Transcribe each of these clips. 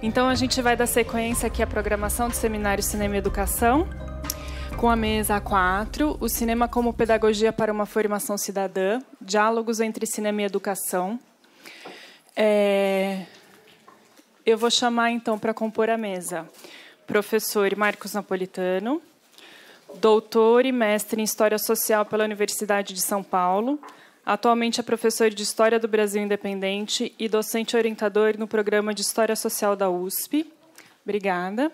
Então a gente vai dar sequência aqui à programação do Seminário Cinema e Educação, com a mesa A4, o cinema como pedagogia para uma formação cidadã, diálogos entre cinema e educação. É... Eu vou chamar então para compor a mesa professor Marcos Napolitano, doutor e mestre em História Social pela Universidade de São Paulo, Atualmente é professor de História do Brasil Independente e docente orientador no programa de História Social da USP. Obrigada.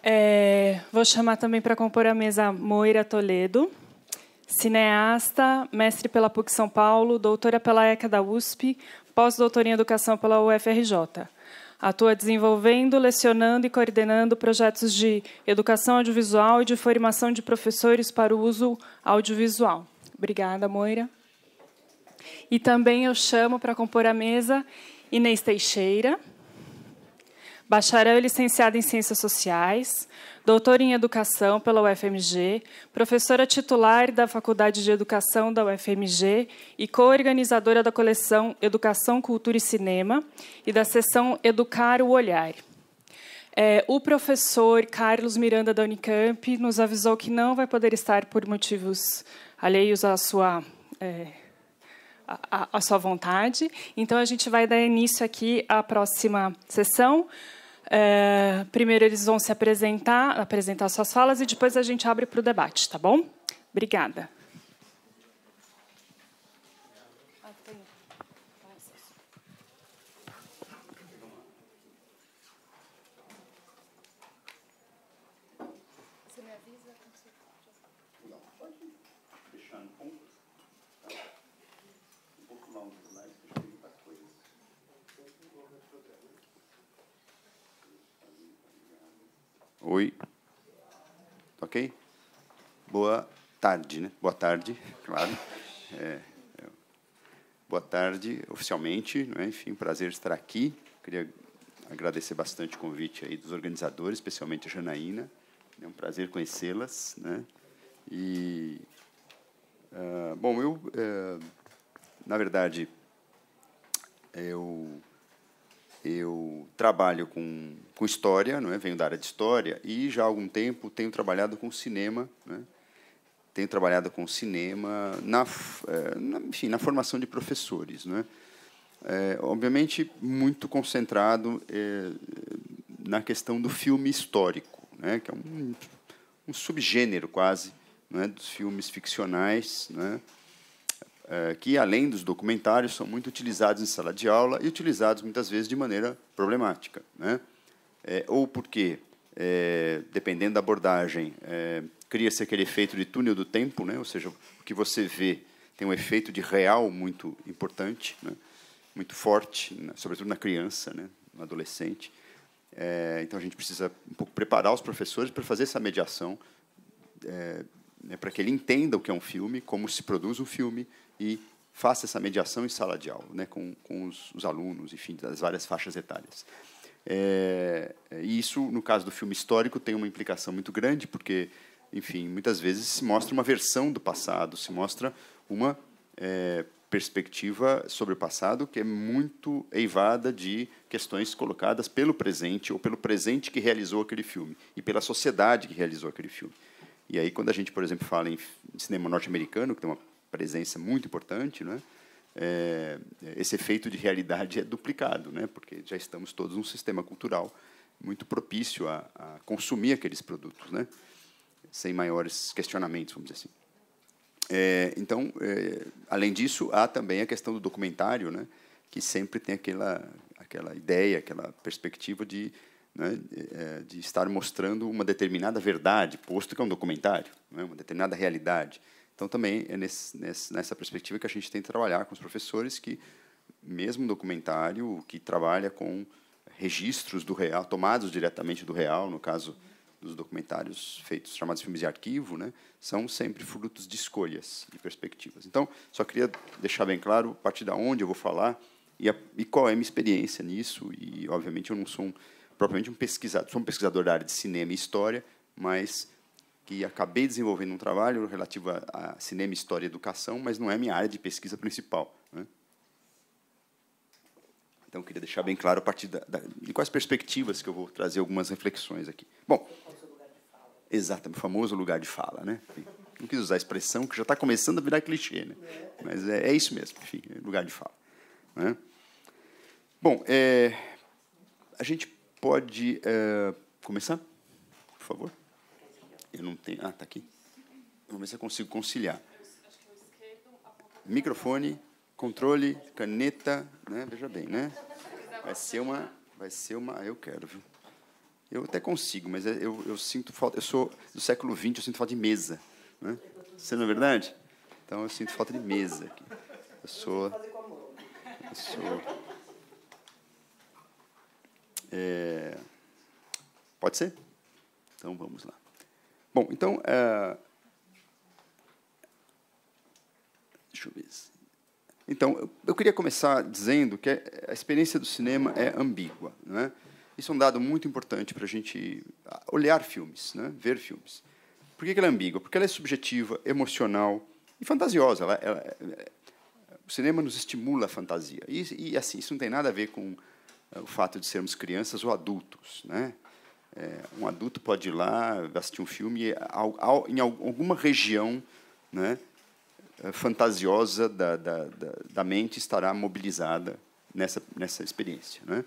É, vou chamar também para compor a mesa Moira Toledo, cineasta, mestre pela PUC São Paulo, doutora pela ECA da USP, pós-doutora em Educação pela UFRJ. Atua desenvolvendo, lecionando e coordenando projetos de educação audiovisual e de formação de professores para o uso audiovisual. Obrigada, Moira. E também eu chamo para compor a mesa Inês Teixeira, bacharel e licenciada em Ciências Sociais, doutora em Educação pela UFMG, professora titular da Faculdade de Educação da UFMG e co-organizadora da coleção Educação, Cultura e Cinema e da seção Educar o Olhar. É, o professor Carlos Miranda da Unicamp nos avisou que não vai poder estar por motivos alheios à sua, é, à, à sua vontade. Então, a gente vai dar início aqui à próxima sessão. É, primeiro, eles vão se apresentar, apresentar suas falas, e depois a gente abre para o debate, tá bom? Obrigada. Oi. Ok? Boa tarde, né? Boa tarde, claro. É, é. boa tarde, oficialmente. Né? Enfim, prazer estar aqui. Queria agradecer bastante o convite aí dos organizadores, especialmente a Janaína. É um prazer conhecê-las, né? E uh, bom, eu uh, na verdade eu eu trabalho com, com história, não é? venho da área de história, e já há algum tempo tenho trabalhado com cinema, né? tenho trabalhado com cinema na, eh, na, enfim, na formação de professores. não É, eh, obviamente, muito concentrado é, na questão do filme histórico, né? que é um, um subgênero quase é? dos filmes ficcionais, né? É, que, além dos documentários, são muito utilizados em sala de aula e utilizados muitas vezes de maneira problemática. Né? É, ou porque, é, dependendo da abordagem, é, cria-se aquele efeito de túnel do tempo, né? ou seja, o que você vê tem um efeito de real muito importante, né? muito forte, sobretudo na criança, né? no adolescente. É, então, a gente precisa um pouco preparar os professores para fazer essa mediação é, né, para que ele entenda o que é um filme, como se produz um filme e faça essa mediação em sala de aula, né, com, com os, os, alunos, enfim, das várias faixas etárias. É, e isso, no caso do filme histórico, tem uma implicação muito grande, porque, enfim, muitas vezes se mostra uma versão do passado, se mostra uma é, perspectiva sobre o passado que é muito eivada de questões colocadas pelo presente ou pelo presente que realizou aquele filme e pela sociedade que realizou aquele filme. E aí, quando a gente, por exemplo, fala em cinema norte-americano, que tem uma presença muito importante, né? É, esse efeito de realidade é duplicado, né? porque já estamos todos num sistema cultural muito propício a, a consumir aqueles produtos, né? sem maiores questionamentos, vamos dizer assim. É, então, é, além disso, há também a questão do documentário, né? que sempre tem aquela, aquela ideia, aquela perspectiva de né, é, de estar mostrando uma determinada verdade, posto que é um documentário, né, uma determinada realidade. Então, também é nesse, nessa perspectiva que a gente tem que trabalhar com os professores que, mesmo documentário que trabalha com registros do real, tomados diretamente do real, no caso dos documentários feitos chamados filmes de arquivo, né, são sempre frutos de escolhas, e perspectivas. Então, só queria deixar bem claro a partir da onde eu vou falar e, a, e qual é a minha experiência nisso. E, obviamente, eu não sou um propriamente um pesquisador, sou um pesquisador da área de cinema e história, mas que acabei desenvolvendo um trabalho relativo a, a cinema, história e educação, mas não é minha área de pesquisa principal. Né? Então, queria deixar bem claro a partir da, da, de quais perspectivas que eu vou trazer algumas reflexões aqui. Bom, exatamente, o famoso lugar de fala, né? Não quis usar a expressão que já está começando a virar clichê, né? Mas é, é isso mesmo, enfim, é lugar de fala. Né? Bom, é, a gente pode é, começar? Por favor. Eu não tenho. Ah, está aqui. Vamos ver se eu consigo conciliar. Microfone, controle, caneta, né? Veja bem, né? Vai ser uma, vai ser uma. Ah, eu quero, viu? Eu até consigo, mas é, eu, eu sinto falta. Eu sou do século XX, eu sinto falta de mesa, né? Você não é verdade? Então eu sinto falta de mesa aqui. Eu sou. Eu sou. É, pode ser? Então vamos lá. Bom, então. É, deixa eu ver. Então, eu, queria começar dizendo que a experiência do cinema é ambígua. Né? Isso é um dado muito importante para a gente ah, olhar filmes, né? ver filmes. Por que ela é ambígua? Porque ela é subjetiva, emocional e fantasiosa. Ela, ela, é, é, o cinema nos estimula a fantasia. E, e, assim, isso não tem nada a ver com é, o fato de sermos crianças ou adultos, né? É, um adulto pode ir lá assistir um filme em alguma região, né? É, fantasiosa da, da, da, da mente estará mobilizada nessa nessa experiência, né?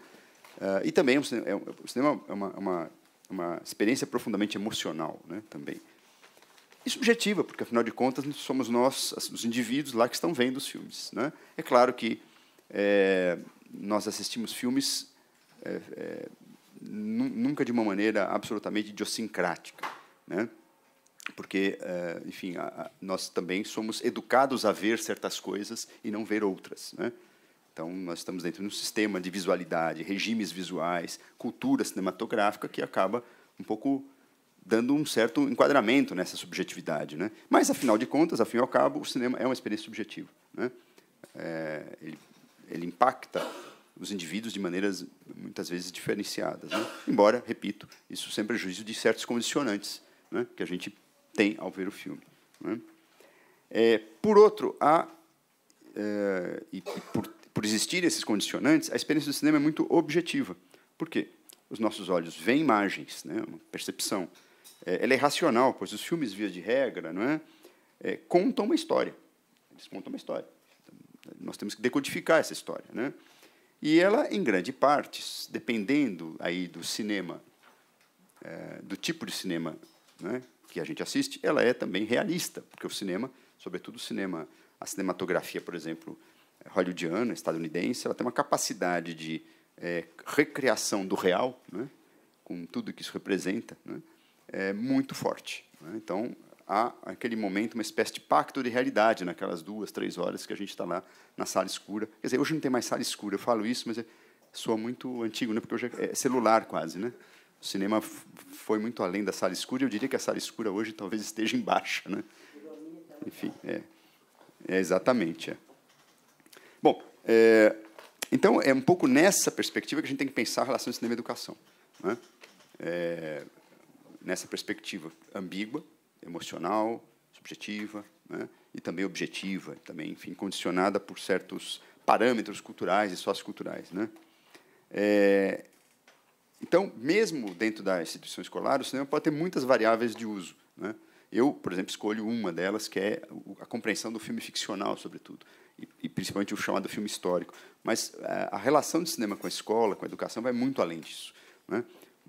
É, e também o cinema, é, o cinema é uma, uma, uma, experiência profundamente emocional né, também. E subjetiva, porque, afinal de contas, somos nós, os indivíduos lá, que estão vendo os filmes. Né? É claro que é, nós assistimos filmes é, é, nunca de uma maneira absolutamente idiosincrática, né? porque, é, enfim, a, a, nós também somos educados a ver certas coisas e não ver outras. Né? Então, nós estamos dentro de um sistema de visualidade, regimes visuais, cultura cinematográfica que acaba um pouco dando um certo enquadramento nessa subjetividade. Né? Mas, afinal de contas, afinal ao cabo, o cinema é uma experiência subjetiva. Né? É, ele ele impacta os indivíduos de maneiras muitas vezes diferenciadas. Né? Embora, repito, isso é prejuízo de certos condicionantes né, que a gente tem ao ver o filme. Né? É, por outro, há, é, e por, por existir esses condicionantes, a experiência do cinema é muito objetiva. Por quê? Os nossos olhos veem imagens, né, uma percepção. É, ela é racional, pois os filmes, via de regra, não é? É, contam uma história. Eles contam uma história. Nós temos que decodificar essa história. Né? E ela, em grande parte, dependendo aí do cinema, é, do tipo de cinema né, que a gente assiste, ela é também realista, porque o cinema, sobretudo o cinema, a cinematografia, por exemplo, eh, hollywoodiana, estadunidense, ela tem uma capacidade de é, recriação do real, né, com tudo que isso representa, né, é muito forte. Né? Então, há, naquele momento, uma espécie de pacto de realidade naquelas duas, três horas que a gente está lá na sala escura. Quer dizer, hoje não tem mais sala escura, eu falo isso, mas é, soa muito antigo, né? porque hoje é, é celular quase. Né? O cinema foi muito além da sala escura, eu diria que a sala escura hoje talvez esteja em baixa. Né? Enfim, é, é exatamente. É. Bom, é, então é um pouco nessa perspectiva que a gente tem que pensar a relação cinema-educação. Né? É, nessa perspectiva ambígua, emocional, subjetiva, né? e também objetiva, também, enfim, condicionada por certos parâmetros culturais e socioculturais. Né? É, então, mesmo dentro da instituição escolar, o cinema pode ter muitas variáveis de uso. Né? Eu, por exemplo, escolho uma delas, que é a compreensão do filme ficcional, sobretudo, e, e principalmente o chamado filme histórico. Mas é, a, relação de cinema com a escola, com a educação, vai muito além disso. Né?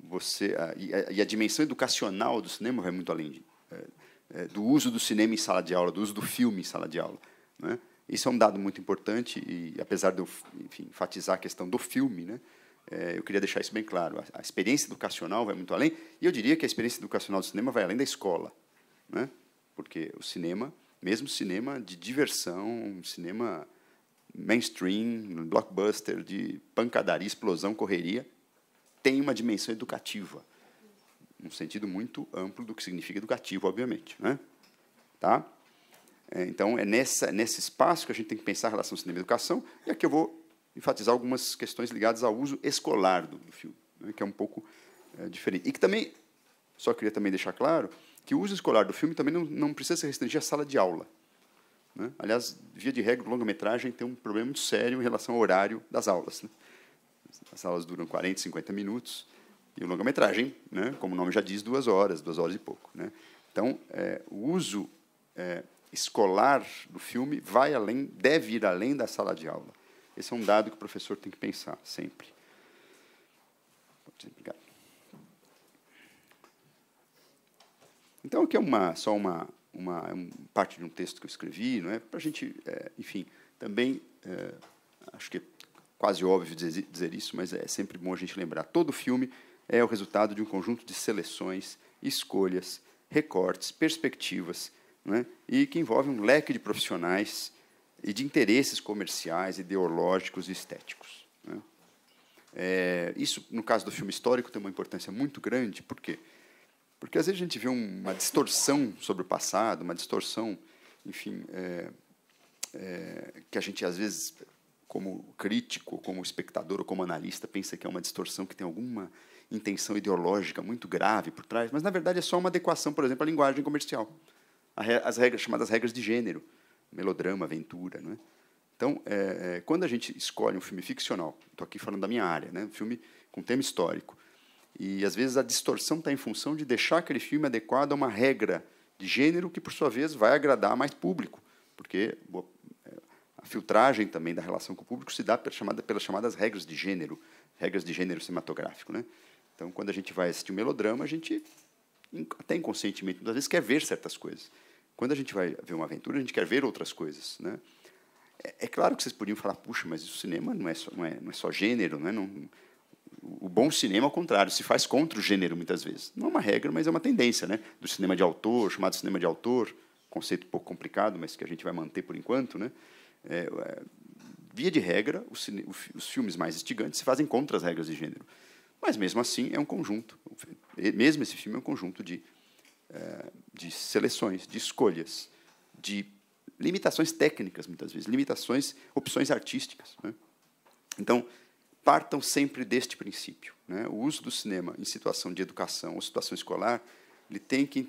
Você, a, e, a, e, a, dimensão educacional do cinema vai muito além é, do uso do cinema em sala de aula, do uso do filme em sala de aula. Né? Isso é um dado muito importante e, apesar de eu enfim, enfatizar a questão do filme, né, é, eu queria deixar isso bem claro. A, experiência educacional vai muito além e eu diria que a experiência educacional do cinema vai além da escola, né? porque o cinema, mesmo cinema de diversão, cinema mainstream, blockbuster, de pancadaria, explosão, correria, tem uma dimensão educativa um sentido muito amplo do que significa educativo, obviamente, né? Tá? É, então, é nessa, nesse espaço que a gente tem que pensar a relação cinema-educação, e aqui eu vou enfatizar algumas questões ligadas ao uso escolar do, do filme, né, que é um pouco é, diferente. E que também, só queria também deixar claro, que o uso escolar do filme também não, não precisa se restringir à sala de aula. Né? Aliás, via de regra, longa-metragem tem um problema muito sério em relação ao horário das aulas. Né? As aulas duram 40, 50 minutos, e o longa-metragem, né, como o nome já diz, duas horas, duas horas e pouco. Né? Então, é, o uso é, escolar do filme vai além, deve ir além da sala de aula. Esse é um dado que o professor tem que pensar sempre. Então, aqui é uma, só uma, uma, uma, parte de um texto que eu escrevi, não é? para a gente, é, enfim, também, é, acho que é quase óbvio dizer, dizer, isso, mas é sempre bom a gente lembrar. Todo filme é o resultado de um conjunto de seleções, escolhas, recortes, perspectivas, né, e que envolve um leque de profissionais e de interesses comerciais, ideológicos e estéticos. Né. É, isso, no caso do filme histórico, tem uma importância muito grande, por quê? Porque às vezes a gente vê uma distorção sobre o passado, uma distorção, enfim, é, é, que a gente às vezes, como crítico, como espectador ou como analista, pensa que é uma distorção que tem alguma intenção ideológica muito grave por trás, mas na verdade é só uma adequação, por exemplo, à linguagem comercial, as regras chamadas regras de gênero, melodrama, aventura, não é? Então, é, é, quando a gente escolhe um filme ficcional, estou aqui falando da minha área, né, um filme com tema histórico, e às vezes a distorção está em função de deixar aquele filme adequado a uma regra de gênero que, por sua vez, vai agradar mais público, porque boa, é, a filtragem também da relação com o público se dá pela chamada, pelas chamadas regras de gênero, regras de gênero cinematográfico. Né? Então, quando a gente vai assistir um melodrama, a gente, até inconscientemente, muitas vezes quer ver certas coisas. Quando a gente vai ver uma aventura, a gente quer ver outras coisas. Né? É, é claro que vocês podiam falar, puxa, mas o cinema não é só, não é, não é só gênero, não é? Não, o bom cinema, ao contrário, se faz contra o gênero muitas vezes. Não é uma regra, mas é uma tendência, né? Do cinema de autor, chamado cinema de autor, conceito um pouco complicado, mas que a gente vai manter por enquanto, né? É, é via de regra, os, os filmes mais instigantes se fazem contra as regras de gênero. Mas, mesmo assim, é um conjunto. Mesmo esse filme é um conjunto de, é, de seleções, de escolhas, de limitações técnicas, muitas vezes, limitações, opções artísticas. Né? Então, partam sempre deste princípio. Né? O uso do cinema em situação de educação ou situação escolar, ele tem que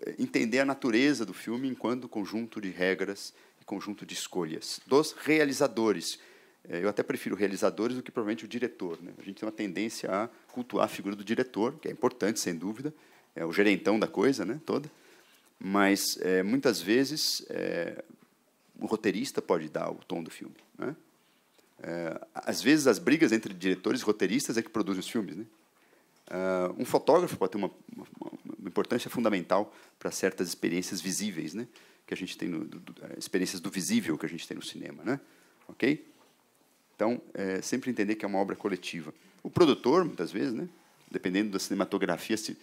é, entender a natureza do filme enquanto conjunto de regras e conjunto de escolhas dos realizadores, é, eu até prefiro realizadores do que provavelmente o diretor. Né? A gente tem uma tendência a cultuar a figura do diretor, que é importante, sem dúvida, é o gerentão da coisa né, toda, mas é, muitas vezes é, o roteirista pode dar o tom do filme. Né? É, às vezes as brigas entre diretores e roteiristas é que produzem os filmes. Né? É, um fotógrafo pode ter uma, uma, uma importância fundamental para certas experiências visíveis, né? que a gente tem no, do, do, é, experiências do visível que a gente tem no cinema, né? ok? Então, é, sempre entender que é uma obra coletiva. O produtor, muitas vezes, né, dependendo da cinematografia, se,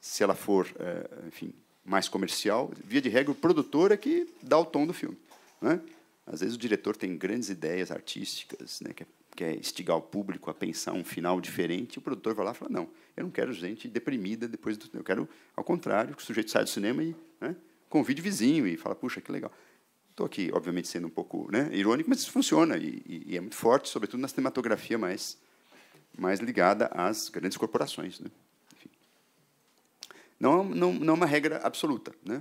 se ela for, é, enfim, mais comercial, via de regra, o produtor é que dá o tom do filme. Né? Às vezes o diretor tem grandes ideias artísticas, né, quer, é, quer é instigar o público a pensar um final diferente, e o produtor vai lá e fala, não, eu não quero gente deprimida depois do... Eu quero, ao contrário, que o sujeito saia do cinema e né, convide o vizinho e fala, puxa, que legal. Estou aqui, obviamente, sendo um pouco né, irônico, mas isso funciona e, e, é muito forte, sobretudo na cinematografia mais, mais ligada às grandes corporações. Né? Enfim. Não, é não, não é uma regra absoluta. Né?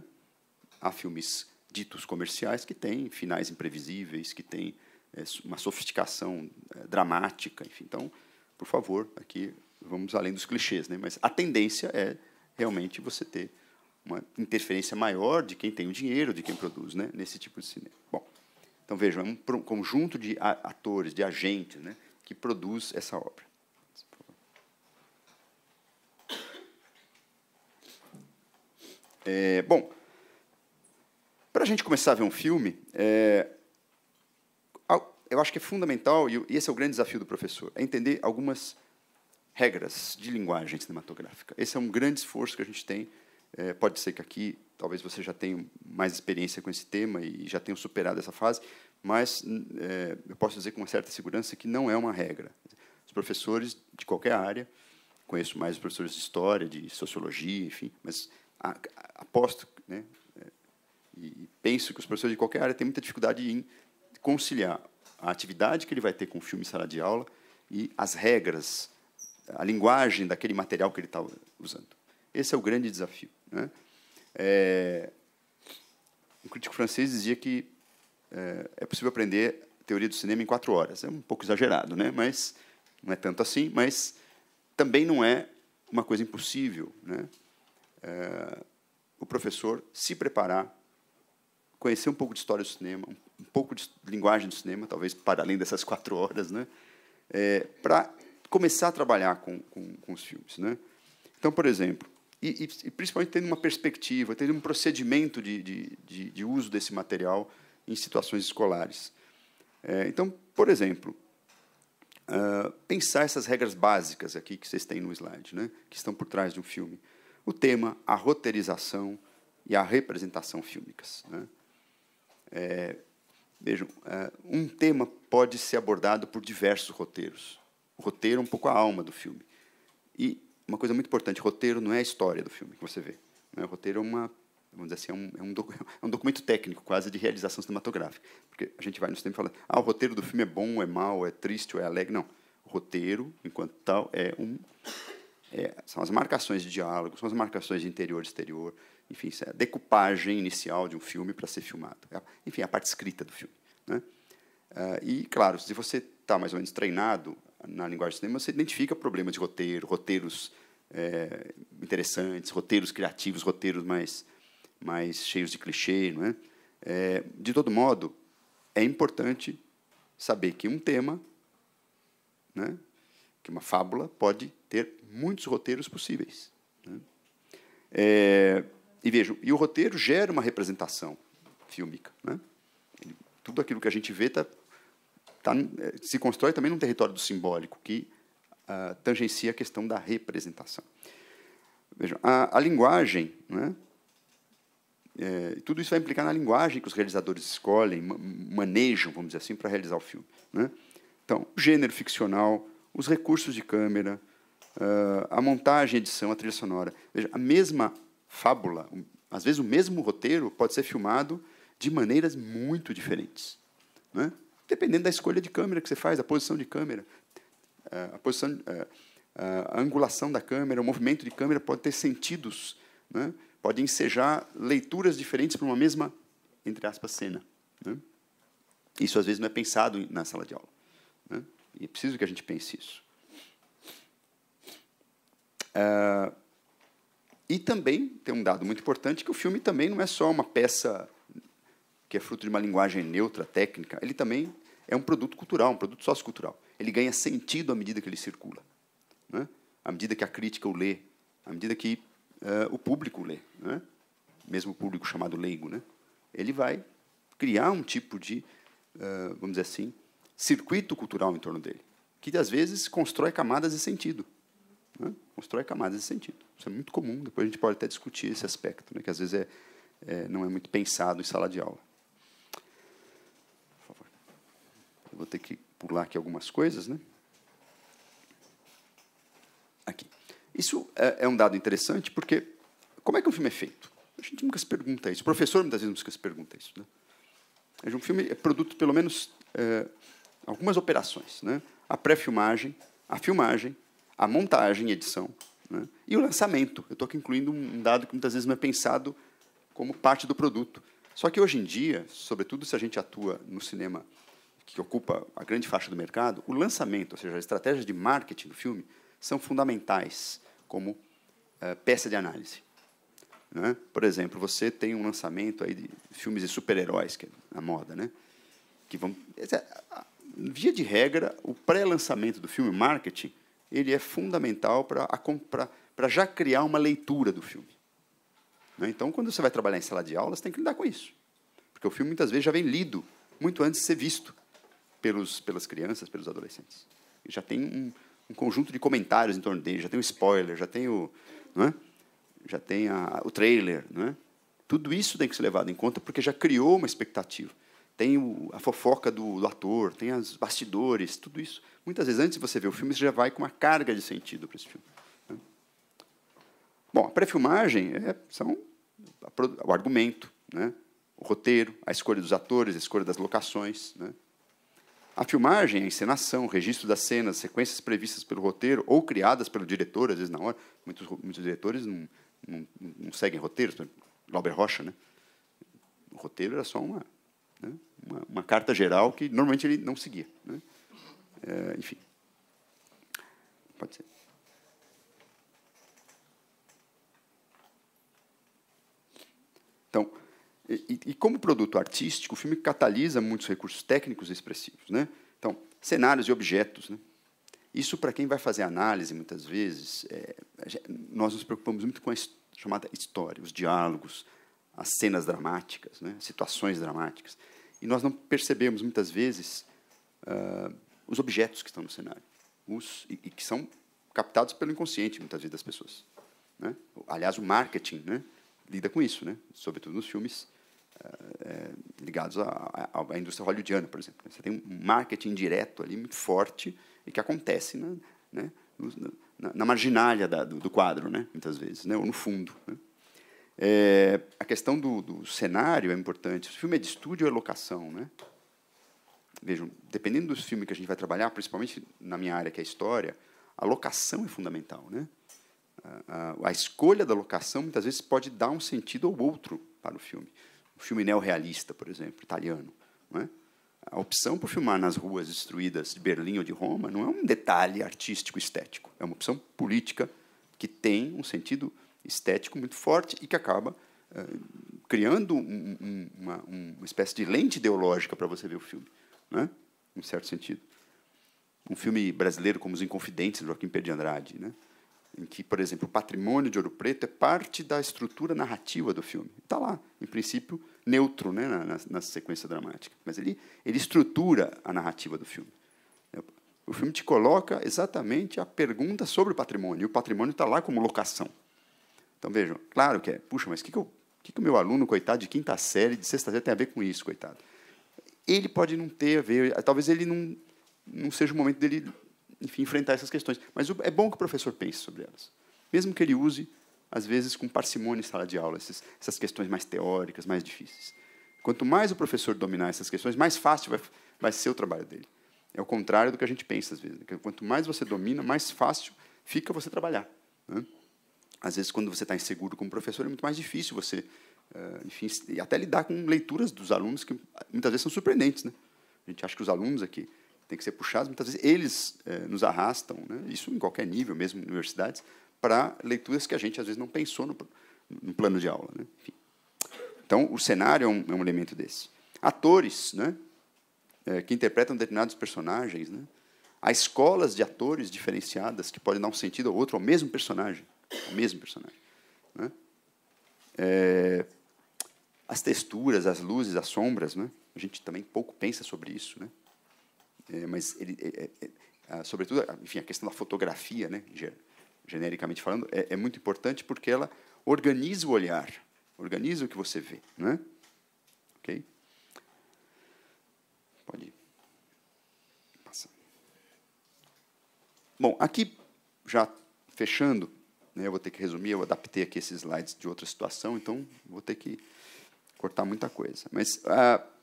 Há filmes ditos comerciais que têm finais imprevisíveis, que têm é, uma sofisticação é, dramática. Enfim. Então, por favor, aqui vamos além dos clichês, né? mas a tendência é realmente você ter uma interferência maior de quem tem o dinheiro, de quem produz, né, nesse tipo de cinema. Bom, então vejam, é um conjunto de atores, de agentes, né, que produz essa obra. É, bom, para a gente começar a ver um filme, é, eu acho que é fundamental, e esse é o grande desafio do professor, é entender algumas regras de linguagem cinematográfica. Esse é um grande esforço que a gente tem é, pode ser que aqui, talvez você já tenha mais experiência com esse tema e já tenha superado essa fase, mas é, eu posso dizer com uma certa segurança que não é uma regra. Os professores de qualquer área, conheço mais professores de história, de sociologia, enfim, mas a, a, aposto né, é, e penso que os professores de qualquer área têm muita dificuldade em conciliar a atividade que ele vai ter com o filme sala de aula e as regras, a linguagem daquele material que ele está usando. Esse é o grande desafio. Né? É, um crítico francês dizia que é, é possível aprender teoria do cinema em quatro horas. É um pouco exagerado, né? mas não é tanto assim, mas também não é uma coisa impossível. Né? É, o professor se preparar, conhecer um pouco de história do cinema, um pouco de linguagem do cinema, talvez para além dessas quatro horas, né? É, para começar a trabalhar com, com, com, os filmes. Né? Então, por exemplo, e, e, e principalmente tendo uma perspectiva, tendo um procedimento de, de, de, de uso desse material em situações escolares. É, então, por exemplo, uh, pensar essas regras básicas aqui que vocês têm no slide, né, que estão por trás de um filme. O tema, a roteirização e a representação fílmicas. Né? É, vejam, uh, um tema pode ser abordado por diversos roteiros. O roteiro é um pouco a alma do filme. E uma coisa muito importante: roteiro não é a história do filme que você vê. Né? O roteiro é uma vamos dizer assim, é um, é um, é um documento técnico, quase de realização cinematográfica. Porque a gente vai no cinema e fala, ah, o roteiro do filme é bom, é mau, é triste, é alegre. Não. O roteiro, enquanto tal, é um. É, são as marcações de diálogo, são as marcações de interior e exterior, enfim, isso é a decupagem inicial de um filme para ser filmado. É enfim, a parte escrita do filme. Né? Ah, e, claro, se você está mais ou menos treinado na linguagem de cinema, você identifica problemas de roteiro, roteiros é, interessantes, roteiros criativos, roteiros mais, mais cheios de clichê. Não é? é? de todo modo, é importante saber que um tema, né, que uma fábula, pode ter muitos roteiros possíveis. Né? É, e vejam, e o roteiro gera uma representação fílmica. Né? Tudo aquilo que a gente vê tá, tá, é, se constrói também num território do simbólico, que tangencia a questão da representação. Vejam, a, a linguagem, né, é, tudo isso vai implicar na linguagem que os realizadores escolhem, manejam, vamos dizer assim, para realizar o filme. Né? Então, o gênero ficcional, os recursos de câmera, ah, a montagem, a edição, a trilha sonora. Veja, a mesma fábula, às vezes o mesmo roteiro pode ser filmado de maneiras muito diferentes. Né? Dependendo da escolha de câmera que você faz, da posição de câmera, é, a posição, é, a angulação da câmera, o movimento de câmera pode ter sentidos, né? pode ensejar leituras diferentes para uma mesma, entre aspas, cena. Né? Isso, às vezes, não é pensado na sala de aula. Né? E é preciso que a gente pense isso. Uh, e também tem um dado muito importante que o filme também não é só uma peça que é fruto de uma linguagem neutra, técnica, ele também é um produto cultural, um produto sociocultural ele ganha sentido à medida que ele circula, né? à medida que a crítica o lê, à medida que uh, o público o lê, né? mesmo o público chamado leigo, né? ele vai criar um tipo de, uh, vamos dizer assim, circuito cultural em torno dele, que às vezes constrói camadas de sentido. Né? Constrói camadas de sentido. Isso é muito comum, depois a gente pode até discutir esse aspecto, né? que às vezes é, é não é muito pensado em sala de aula. Por favor. Eu vou ter que pular aqui algumas coisas, né? Aqui. Isso é, é um dado interessante porque como é que um filme é feito? A gente nunca se pergunta isso. O professor muitas vezes nunca se pergunta isso. Né? É um filme é produto pelo menos é, algumas operações, né? A pré-filmagem, a filmagem, a montagem, e edição, né? e o lançamento. Eu estou aqui incluindo um dado que muitas vezes não é pensado como parte do produto. Só que hoje em dia, sobretudo se a gente atua no cinema que ocupa a grande faixa do mercado, o lançamento, ou seja, as estratégias de marketing do filme, são fundamentais como eh, peça de análise. Né? Por exemplo, você tem um lançamento aí de filmes de super-heróis, que é na moda, né? que vão... É via de regra, o pré-lançamento do filme, marketing, ele é fundamental para já criar uma leitura do filme. Né? Então, quando você vai trabalhar em sala de aula, você tem que lidar com isso. Porque o filme, muitas vezes, já vem lido muito antes de ser visto pelos, pelas crianças, pelos adolescentes. E já tem um, um, conjunto de comentários em torno dele, já tem o spoiler, já tem o, não é? já tem a, o trailer, não é? Tudo isso tem que ser levado em conta porque já criou uma expectativa. Tem o, a fofoca do, do, ator, tem os bastidores, tudo isso. Muitas vezes, antes de você ver o filme, você já vai com uma carga de sentido para esse filme. Né? Bom, a pré-filmagem é, são a, o argumento, né? o roteiro, a escolha dos atores, a escolha das locações, né? A filmagem, a encenação, o registro das cenas, sequências previstas pelo roteiro ou criadas pelo diretor, às vezes na hora. Muitos, muitos diretores não, não, não seguem roteiros. Glauber Rocha, né? O roteiro era só uma, né? uma, uma, carta geral que normalmente ele não seguia. Né? É, enfim. Pode ser. Então, e, e, como produto artístico, o filme catalisa muitos recursos técnicos expressivos. Né? Então, cenários e objetos. Né? Isso, para quem vai fazer análise, muitas vezes, é, nós nos preocupamos muito com a chamada história, os diálogos, as cenas dramáticas, né? situações dramáticas. E nós não percebemos, muitas vezes, uh, os objetos que estão no cenário os, e, e, que são captados pelo inconsciente, muitas vezes, das pessoas. Né? Aliás, o marketing né? lida com isso, né? sobretudo nos filmes é, é, ligados à, à, indústria hollywoodiana, por exemplo. Você tem um marketing direto ali muito forte e que acontece na, né, né na, na da, do, do, quadro, né, muitas vezes, né, ou no fundo. Né. É, a questão do, do, cenário é importante. O filme é de estúdio ou é locação? Né? Vejam, dependendo dos filmes que a gente vai trabalhar, principalmente na minha área, que é a história, a locação é fundamental. Né? A, a, a escolha da locação, muitas vezes, pode dar um sentido ou outro para o filme o filme neorrealista, por exemplo, italiano. É? A opção por filmar nas ruas destruídas de Berlim ou de Roma não é um detalhe artístico estético, é uma opção política que tem um sentido estético muito forte e que acaba é, criando um, um, uma, uma, espécie de lente ideológica para você ver o filme, né? em certo sentido. Um filme brasileiro como Os Inconfidentes, de Joaquim Pedro de Andrade, né? em que, por exemplo, o patrimônio de Ouro Preto é parte da estrutura narrativa do filme. Está lá, em princípio, neutro né, na, na, sequência dramática, mas ele, ele estrutura a narrativa do filme. O filme te coloca exatamente a pergunta sobre o patrimônio, e o patrimônio está lá como locação. Então vejam, claro que é, puxa, mas o que, que, que, que o meu aluno, coitado, de quinta série, de sexta série, tem a ver com isso, coitado? Ele pode não ter a ver, talvez ele não, não seja o momento dele enfim, enfrentar essas questões, mas é bom que o professor pense sobre elas, mesmo que ele use às vezes com parcimônia em sala de aula, essas, essas questões mais teóricas, mais difíceis. Quanto mais o professor dominar essas questões, mais fácil vai, vai ser o trabalho dele. É o contrário do que a gente pensa, às vezes. Né? Quanto mais você domina, mais fácil fica você trabalhar. Né? Às vezes, quando você está inseguro como professor, é muito mais difícil você, eh, enfim, até lidar com leituras dos alunos que muitas vezes são surpreendentes. Né? A gente acha que os alunos aqui têm que ser puxados, muitas vezes eles eh, nos arrastam, né? isso em qualquer nível, mesmo em universidades, para leituras que a gente às vezes não pensou no, no plano de aula. Né? Então, o cenário é um, é um elemento desse. Atores, né? É, que interpretam determinados personagens, né? Há escolas de atores diferenciadas que podem dar um sentido ao outro, ao mesmo personagem, ao mesmo personagem, né? é, as texturas, as luzes, as sombras, né? A gente também pouco pensa sobre isso, né? É, mas ele, é, é, sobretudo, enfim, a questão da fotografia, né? genericamente falando, é, é muito importante porque ela organiza o olhar, organiza o que você vê. Né? Ok? Pode passar. Bom, aqui, já fechando, né, eu vou ter que resumir, eu adaptei aqui esses slides de outra situação, então vou ter que cortar muita coisa. Mas... Uh,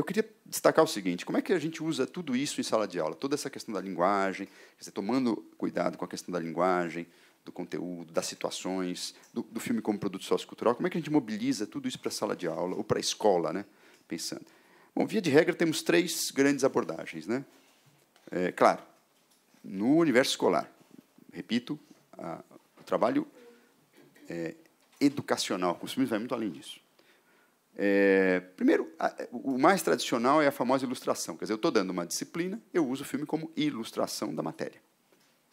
eu queria destacar o seguinte: como é que a gente usa tudo isso em sala de aula? Toda essa questão da linguagem, você tomando cuidado com a questão da linguagem, do conteúdo, das situações, do, do filme como produto sociocultural, como é que a gente mobiliza tudo isso para a sala de aula ou para a escola, né? pensando? Bom, via de regra, temos três grandes abordagens. Né? É, claro, no universo escolar, repito, a, o trabalho é, educacional o consumismo vai muito além disso. É, primeiro, a, é, o mais tradicional é a famosa ilustração. Quer dizer, eu estou dando uma disciplina, eu uso o filme como ilustração da matéria.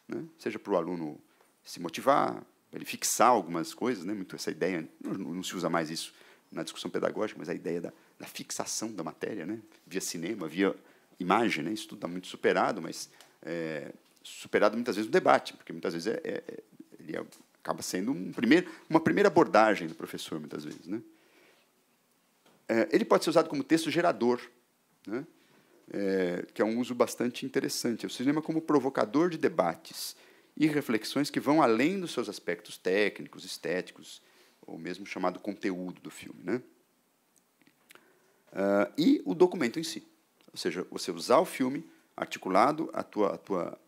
Né? Seja para o aluno se motivar, ele fixar algumas coisas, né? muito essa ideia, não, não, se usa mais isso na discussão pedagógica, mas a ideia da, da fixação da matéria, né? via cinema, via imagem. Né? Isso tudo está muito superado, mas é, superado muitas vezes no debate, porque muitas vezes é, é, é ele acaba sendo um primeiro, uma primeira abordagem do professor, muitas vezes. Né? É, ele pode ser usado como texto gerador, né? é, que é um uso bastante interessante. O cinema como provocador de debates e reflexões que vão além dos seus aspectos técnicos, estéticos, ou mesmo chamado conteúdo do filme. Né? Uh, e o documento em si. Ou seja, você usar o filme articulado à tua, à tua,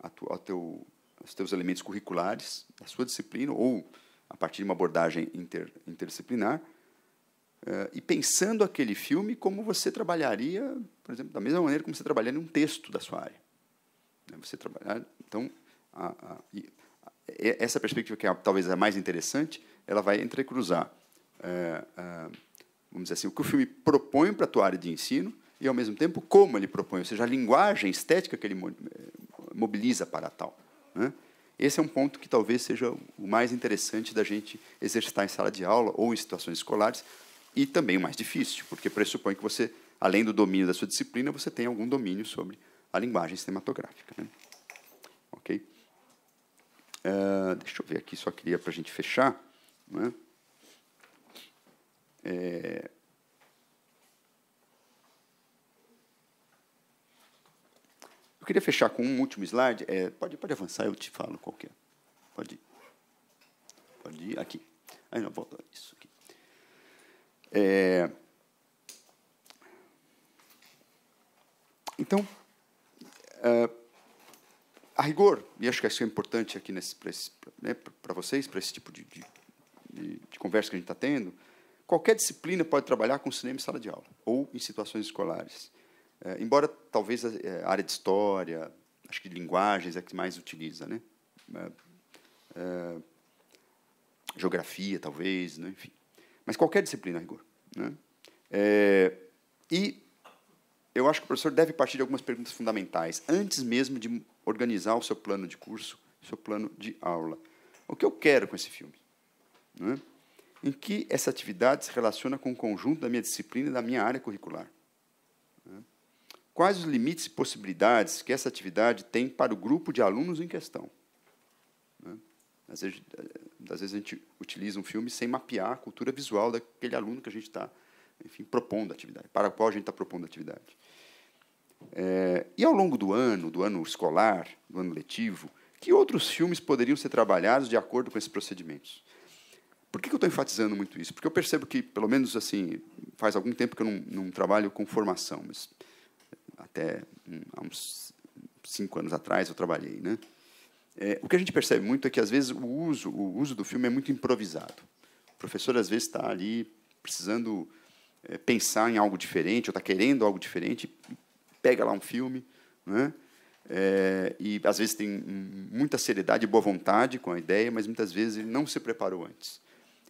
à tua, ao teu, aos teus elementos curriculares, da sua disciplina, ou a partir de uma abordagem inter, interdisciplinar, Uh, e pensando aquele filme como você trabalharia, por exemplo, da mesma maneira como você trabalharia um texto da sua área. Né, você trabalhar, então, a, a, essa perspectiva que é talvez a mais interessante, ela vai entrecruzar, uh, uh, vamos dizer assim, o que o filme propõe para a tua área de ensino e, ao mesmo tempo, como ele propõe, ou seja, a linguagem estética que ele mobiliza para tal. Né? Esse é um ponto que talvez seja o mais interessante da gente exercitar em sala de aula ou em situações escolares, e também o mais difícil, porque pressupõe que você, além do domínio da sua disciplina, você tem algum domínio sobre a linguagem cinematográfica. Né? Ok? Uh, deixa eu ver aqui, só queria para a gente fechar. Né? É... Eu queria fechar com um último slide. É, pode, pode avançar, eu te falo qualquer. É. Pode ir. Pode ir aqui. Aí não, volta isso. É... Então, uh, a rigor, e acho que isso é importante aqui para né, vocês, para esse tipo de, de, de, conversa que a gente está tendo, qualquer disciplina pode trabalhar com cinema em sala de aula, ou em situações escolares. É, embora talvez é, a, área de história, acho que de linguagens é que mais utiliza, né? geografia, talvez, né? enfim. Mas qualquer disciplina, a rigor. Né? É, e eu acho que o professor deve partir de algumas perguntas fundamentais, antes mesmo de organizar o seu plano de curso, o seu plano de aula. O que eu quero com esse filme? Né? Em que essa atividade se relaciona com o conjunto da minha disciplina e da minha área curricular? É? Quais os limites e possibilidades que essa atividade tem para o grupo de alunos em questão? Às vezes, às vezes a gente utiliza um filme sem mapear a cultura visual daquele aluno que a gente está, enfim, propondo a atividade, para o qual a gente está propondo a atividade. É, e ao longo do ano, do ano escolar, do ano letivo, que outros filmes poderiam ser trabalhados de acordo com esses procedimentos? Por que, eu estou enfatizando muito isso? Porque eu percebo que, pelo menos assim, faz algum tempo que eu não, não trabalho com formação, mas até hum, há uns cinco anos atrás eu trabalhei, né? É, o que a gente percebe muito é que, às vezes, o uso, o uso do filme é muito improvisado. O professor, às vezes, está ali precisando é, pensar em algo diferente, ou está querendo algo diferente, pega lá um filme, né? É, e às vezes tem muita seriedade e boa vontade com a ideia, mas muitas vezes ele não se preparou antes.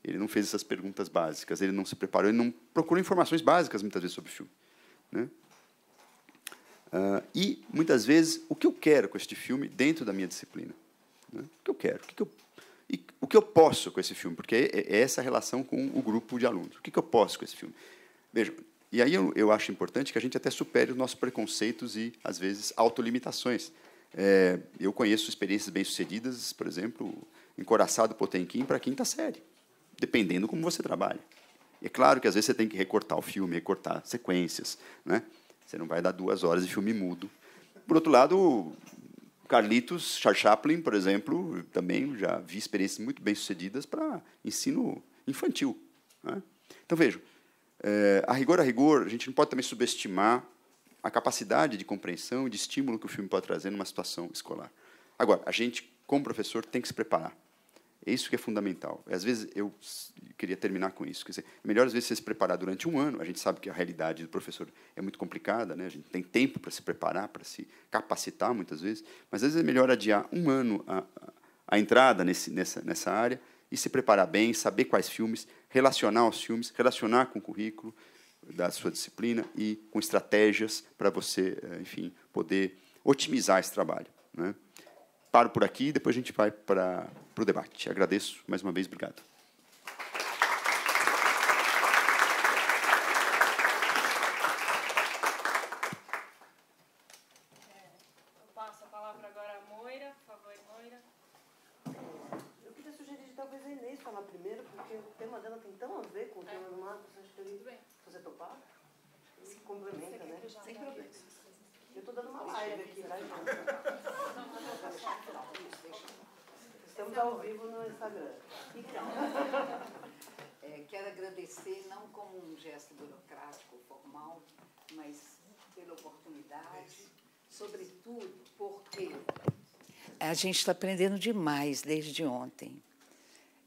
Ele não fez essas perguntas básicas, ele não se preparou, ele não procurou informações básicas muitas vezes sobre o filme. Né? Uh, e, muitas vezes, o que eu quero com este filme dentro da minha disciplina? Né? O que eu quero? O que, que, eu, e, o que eu posso com esse filme? Porque é, é essa relação com o grupo de alunos. O que, eu posso com esse filme? Vejam, e aí eu, eu acho importante que a gente até supere os nossos preconceitos e, às vezes, autolimitações. É, eu conheço experiências bem-sucedidas, por exemplo, encoraçado Potemkin para a quinta série, dependendo como você trabalha. É claro que às vezes você tem que recortar o filme, recortar sequências, né? Você não vai dar duas horas de filme mudo. Por outro lado, Carlitos, Charles Chaplin, por exemplo, também já vi experiências muito bem sucedidas para ensino infantil. Né? Então vejam, é, eh, a rigor a rigor, a gente não pode também subestimar a capacidade de compreensão e de estímulo que o filme pode trazer numa situação escolar. Agora, a gente, como professor, tem que se preparar. É isso que é fundamental. Às vezes, eu queria terminar com isso. Quer dizer, é melhor, às vezes, você se preparar durante um ano. A gente sabe que a realidade do professor é muito complicada, né? a gente tem tempo para se preparar, para se capacitar, muitas vezes. Mas, às vezes, é melhor adiar um ano a, a entrada nesse, nessa, nessa área e se preparar bem, saber quais filmes, relacionar os filmes, relacionar com o currículo da sua disciplina e com estratégias para você, eh, enfim, poder otimizar esse trabalho. Né? paro por aqui e depois a gente vai para o debate. Agradeço mais uma vez, obrigado. gente está aprendendo demais desde ontem.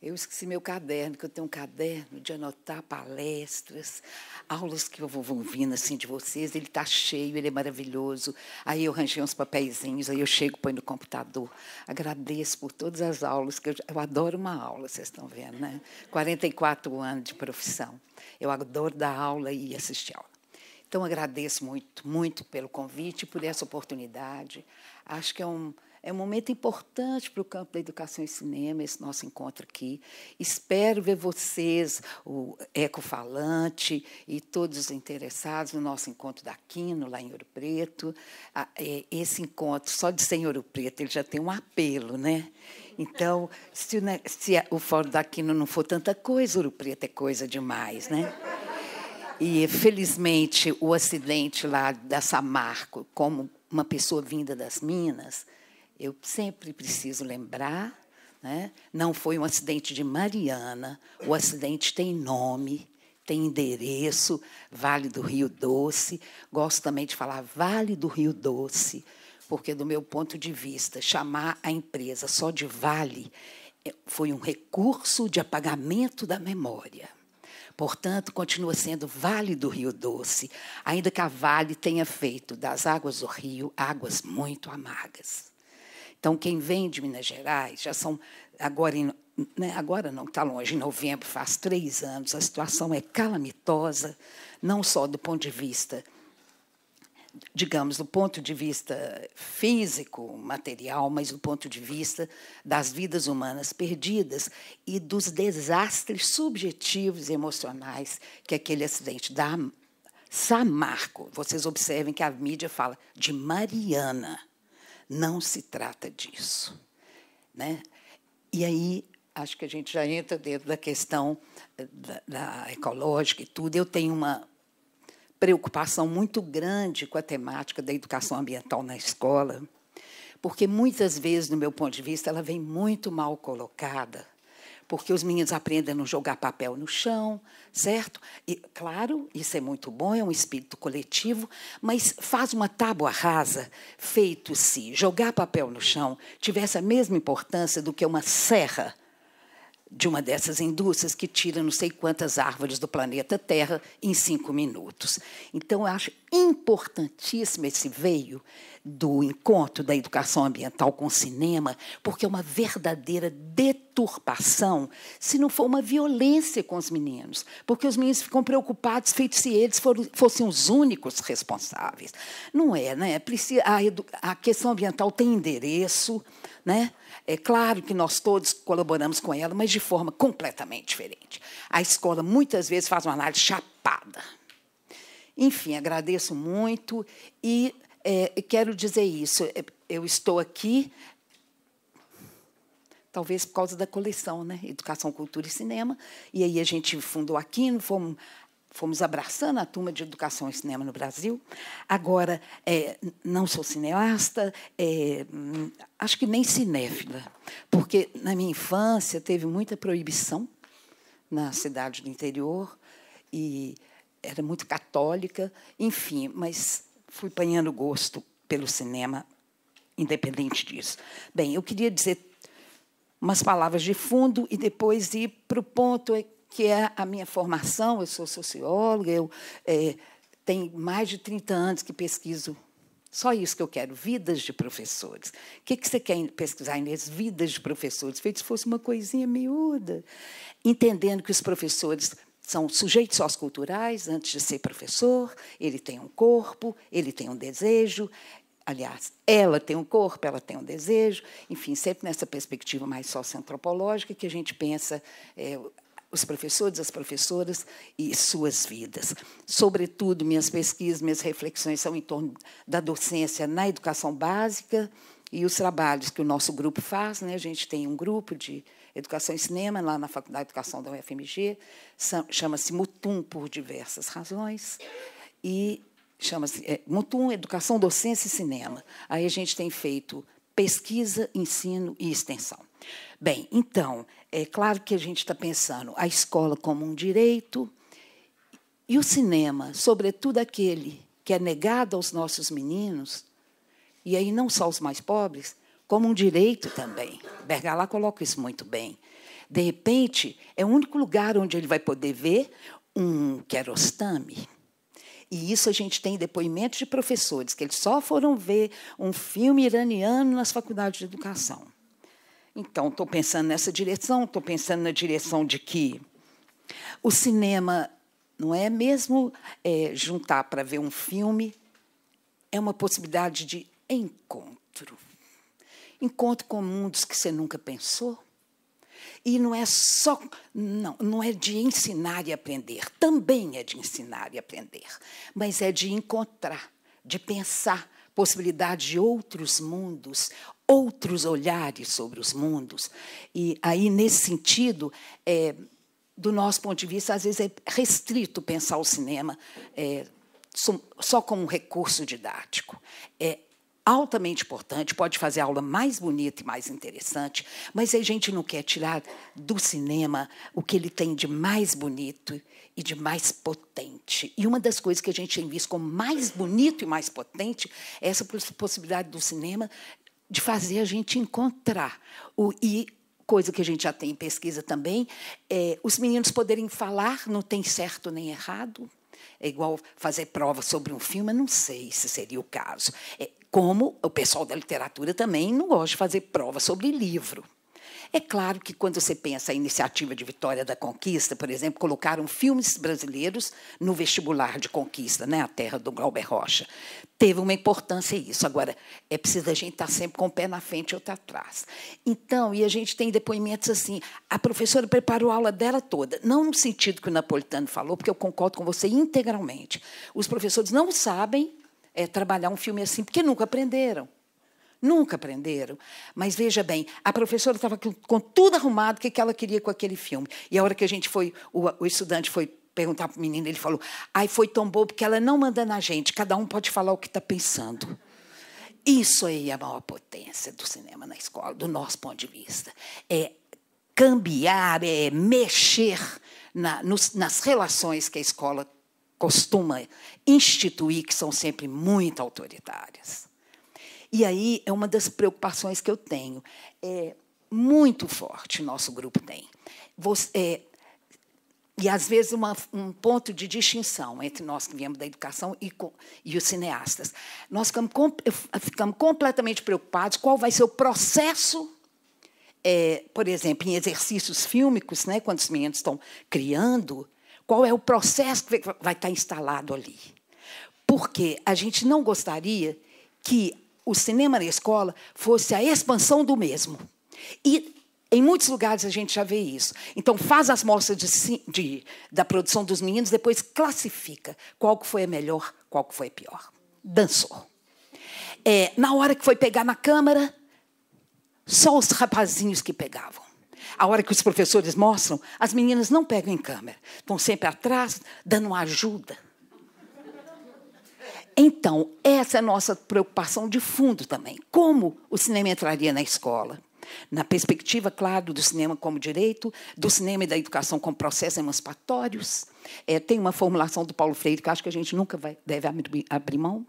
Eu esqueci meu caderno, que eu tenho um caderno de anotar palestras, aulas que eu vou, vindo assim de vocês. Ele está cheio, ele é maravilhoso. Aí eu arranjei uns papeizinhos, aí eu chego, põe no computador. Agradeço por todas as aulas, que eu, eu adoro uma aula, vocês estão vendo, né? 44 anos de profissão. Eu adoro dar aula e assistir aula. Então, agradeço muito, muito pelo convite, por essa oportunidade. Acho que é um é um momento importante para o campo da educação e cinema, esse nosso encontro aqui. Espero ver vocês, o Ecofalante e todos os interessados no nosso encontro da Quino, lá em Ouro Preto. É, esse encontro, só de ser em Ouro Preto, ele já tem um apelo, né? Então, se, né, se o Fórum da Quino não for tanta coisa, Ouro Preto é coisa demais, né? E, felizmente, o acidente lá da Samarco, como uma pessoa vinda das Minas, eu sempre preciso lembrar, né? não foi um acidente de Mariana, o acidente tem nome, tem endereço, Vale do Rio Doce. Gosto também de falar Vale do Rio Doce, porque, do meu ponto de vista, chamar a empresa só de Vale é, foi um recurso de apagamento da memória. Portanto, continua sendo Vale do Rio Doce, ainda que a Vale tenha feito das águas do rio águas muito amargas. Então, quem vem de Minas Gerais, já são agora, em, né, agora não está longe, em novembro, faz três anos, a situação é calamitosa, não só do ponto de vista, digamos, do ponto de vista físico, material, mas do ponto de vista das vidas humanas perdidas e dos desastres subjetivos e emocionais que aquele acidente da Samarco, vocês observem que a mídia fala de Mariana. Não se trata disso. Né? E aí, acho que a gente já entra dentro da questão eh, da, da ecológica e tudo. Eu tenho uma preocupação muito grande com a temática da educação ambiental na escola, porque muitas vezes, do meu ponto de vista, ela vem muito mal colocada porque os meninos aprendem a não jogar papel no chão, certo? E, claro, isso é muito bom, é um espírito coletivo, mas faz uma tábua rasa, feito se jogar papel no chão tivesse a mesma importância do que uma serra de uma dessas indústrias que tira não sei quantas árvores do planeta Terra em cinco minutos. Então, eu acho importantíssimo esse veio do encontro da educação ambiental com o cinema, porque é uma verdadeira deturpação, se não for uma violência com os meninos, porque os meninos ficam preocupados, feito se eles fossem os únicos responsáveis. Não é, né? É a, a questão ambiental tem endereço, né? É claro que nós todos colaboramos com ela, mas de forma completamente diferente. A escola muitas vezes faz uma análise chapada. Enfim, agradeço muito e é, quero dizer isso. É, eu estou aqui, talvez por causa da coleção, né? Educação, Cultura e Cinema. E aí a gente fundou aqui, fomos, fomos abraçando a turma de Educação e Cinema no Brasil. Agora, é, não sou cineasta, é, acho que nem cinéfila, porque na minha infância teve muita proibição na cidade do interior e era muito católica, enfim, mas fui apanhando gosto pelo cinema, independente disso. Bem, eu queria dizer umas palavras de fundo e depois ir para o ponto é que é a minha formação. Eu sou socióloga, eu é, tenho mais de 30 anos que pesquiso. Só isso que eu quero, vidas de professores. O que, que você quer pesquisar, Inês? Vidas de professores, feito se fosse uma coisinha miúda. Entendendo que os professores são sujeitos socioculturais antes de ser professor, ele tem um corpo, ele tem um desejo, aliás, ela tem um corpo, ela tem um desejo, enfim, sempre nessa perspectiva mais socioantropológica que a gente pensa é, os professores, as professoras e suas vidas. Sobretudo, minhas pesquisas, minhas reflexões são em torno da docência na educação básica e os trabalhos que o nosso grupo faz. Né? A gente tem um grupo de Educação e Cinema, lá na Faculdade de Educação da UFMG. Chama-se Mutum por diversas razões. E chama-se é, Mutum Educação, Docência e Cinema. Aí a gente tem feito pesquisa, ensino e extensão. Bem, então, é claro que a gente está pensando a escola como um direito e o cinema, sobretudo aquele que é negado aos nossos meninos, e aí não só os mais pobres, como um direito também. Bergalá coloca isso muito bem. De repente, é o único lugar onde ele vai poder ver um querostame. E isso a gente tem depoimentos de professores, que eles só foram ver um filme iraniano nas faculdades de educação. Então, estou pensando nessa direção, estou pensando na direção de que o cinema não é mesmo é, juntar para ver um filme, é uma possibilidade de encontro. Encontre com mundos que você nunca pensou. E não é só, não, não é de ensinar e aprender, também é de ensinar e aprender, mas é de encontrar, de pensar possibilidade de outros mundos, outros olhares sobre os mundos. E aí, nesse sentido, é, do nosso ponto de vista, às vezes é restrito pensar o cinema é, só como um recurso didático. É altamente importante, pode fazer a aula mais bonita e mais interessante, mas a gente não quer tirar do cinema o que ele tem de mais bonito e de mais potente. E uma das coisas que a gente tem visto como mais bonito e mais potente é essa possibilidade do cinema de fazer a gente encontrar o e coisa que a gente já tem em pesquisa também, é, os meninos poderem falar, não tem certo nem errado, é igual fazer prova sobre um filme, eu não sei se seria o caso. É, como o pessoal da literatura também não gosta de fazer prova sobre livro. É claro que quando você pensa a iniciativa de Vitória da Conquista, por exemplo, colocaram filmes brasileiros no vestibular de conquista, né, a terra do Glauber Rocha. Teve uma importância isso. Agora, é preciso a gente estar tá sempre com o pé na frente e outro atrás. Então, e a gente tem depoimentos assim, a professora preparou a aula dela toda, não no sentido que o Napolitano falou, porque eu concordo com você integralmente. Os professores não sabem é, trabalhar um filme assim, porque nunca aprenderam. Nunca aprenderam. Mas veja bem, a professora estava com tudo arrumado, o que ela queria com aquele filme. E a hora que a gente foi, o, o estudante foi perguntar para o menino, ele falou: ai, foi tão bom, porque ela não manda na gente, cada um pode falar o que está pensando. Isso aí é a maior potência do cinema na escola, do nosso ponto de vista. É cambiar, é mexer na, nos, nas relações que a escola costuma instituir, que são sempre muito autoritárias. E aí é uma das preocupações que eu tenho. É muito forte o nosso grupo tem. Você, é, e às vezes uma, um ponto de distinção entre nós que viemos da educação e, e os cineastas. Nós ficamos, ficamos, completamente preocupados qual vai ser o processo, é, por exemplo, em exercícios fílmicos, né, quando os meninos estão criando, qual é o processo que vai estar instalado ali. Porque a gente não gostaria que o cinema na escola fosse a expansão do mesmo. E em muitos lugares a gente já vê isso. Então, faz as mostras de, de, da produção dos meninos, depois classifica qual que foi a melhor, qual que foi a pior. Dançou. É, na hora que foi pegar na câmera, só os rapazinhos que pegavam. A hora que os professores mostram, as meninas não pegam em câmera. Estão sempre atrás, dando ajuda. Então, essa é a nossa preocupação de fundo também. Como o cinema entraria na escola? Na perspectiva, claro, do cinema como direito, do cinema e da educação como processos emancipatórios. É, tem uma formulação do Paulo Freire que acho que a gente nunca vai, deve abrir, abrir mão.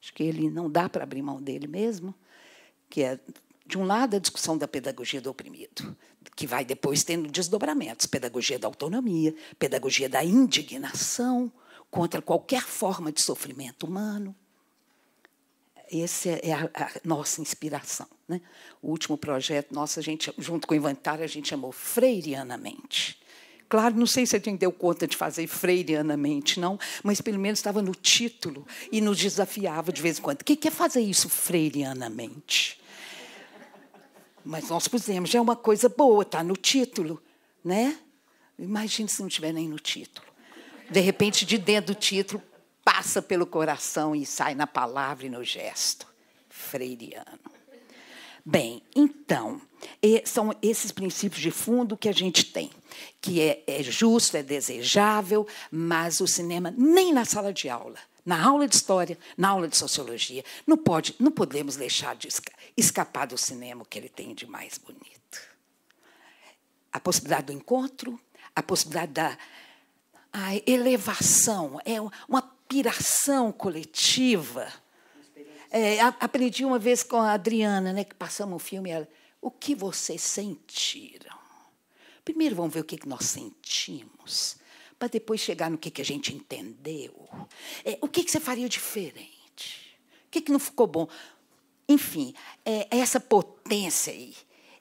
Acho que ele não dá para abrir mão dele mesmo, que é, de um lado, a discussão da pedagogia do oprimido, que vai depois tendo desdobramentos, pedagogia da autonomia, pedagogia da indignação, contra qualquer forma de sofrimento humano. Essa é, é a, a nossa inspiração. Né? O último projeto nosso, a gente, junto com o inventário, a gente chamou Freirianamente. Claro, não sei se a gente deu conta de fazer freirianamente, não, mas pelo menos estava no título e nos desafiava de vez em quando. O que é fazer isso freirianamente? Mas nós pusemos, já é uma coisa boa, está no título, né? Imagine se não tiver nem no título. De repente, de dentro do título, passa pelo coração e sai na palavra e no gesto. Freiriano. Bem, então, são esses princípios de fundo que a gente tem, que é, é, justo, é desejável, mas o cinema nem na sala de aula, na aula de história, na aula de sociologia, não pode, não podemos deixar de escapar do cinema que ele tem de mais bonito. A possibilidade do encontro, a possibilidade da, a elevação, é uma piração coletiva. É, aprendi uma vez com a Adriana, né, que passamos um filme, ela, o que vocês sentiram? Primeiro vamos ver o que, que nós sentimos, para depois chegar no que, que a gente entendeu. É, o que, que você faria diferente? O que, que não ficou bom? Enfim, é, é essa potência aí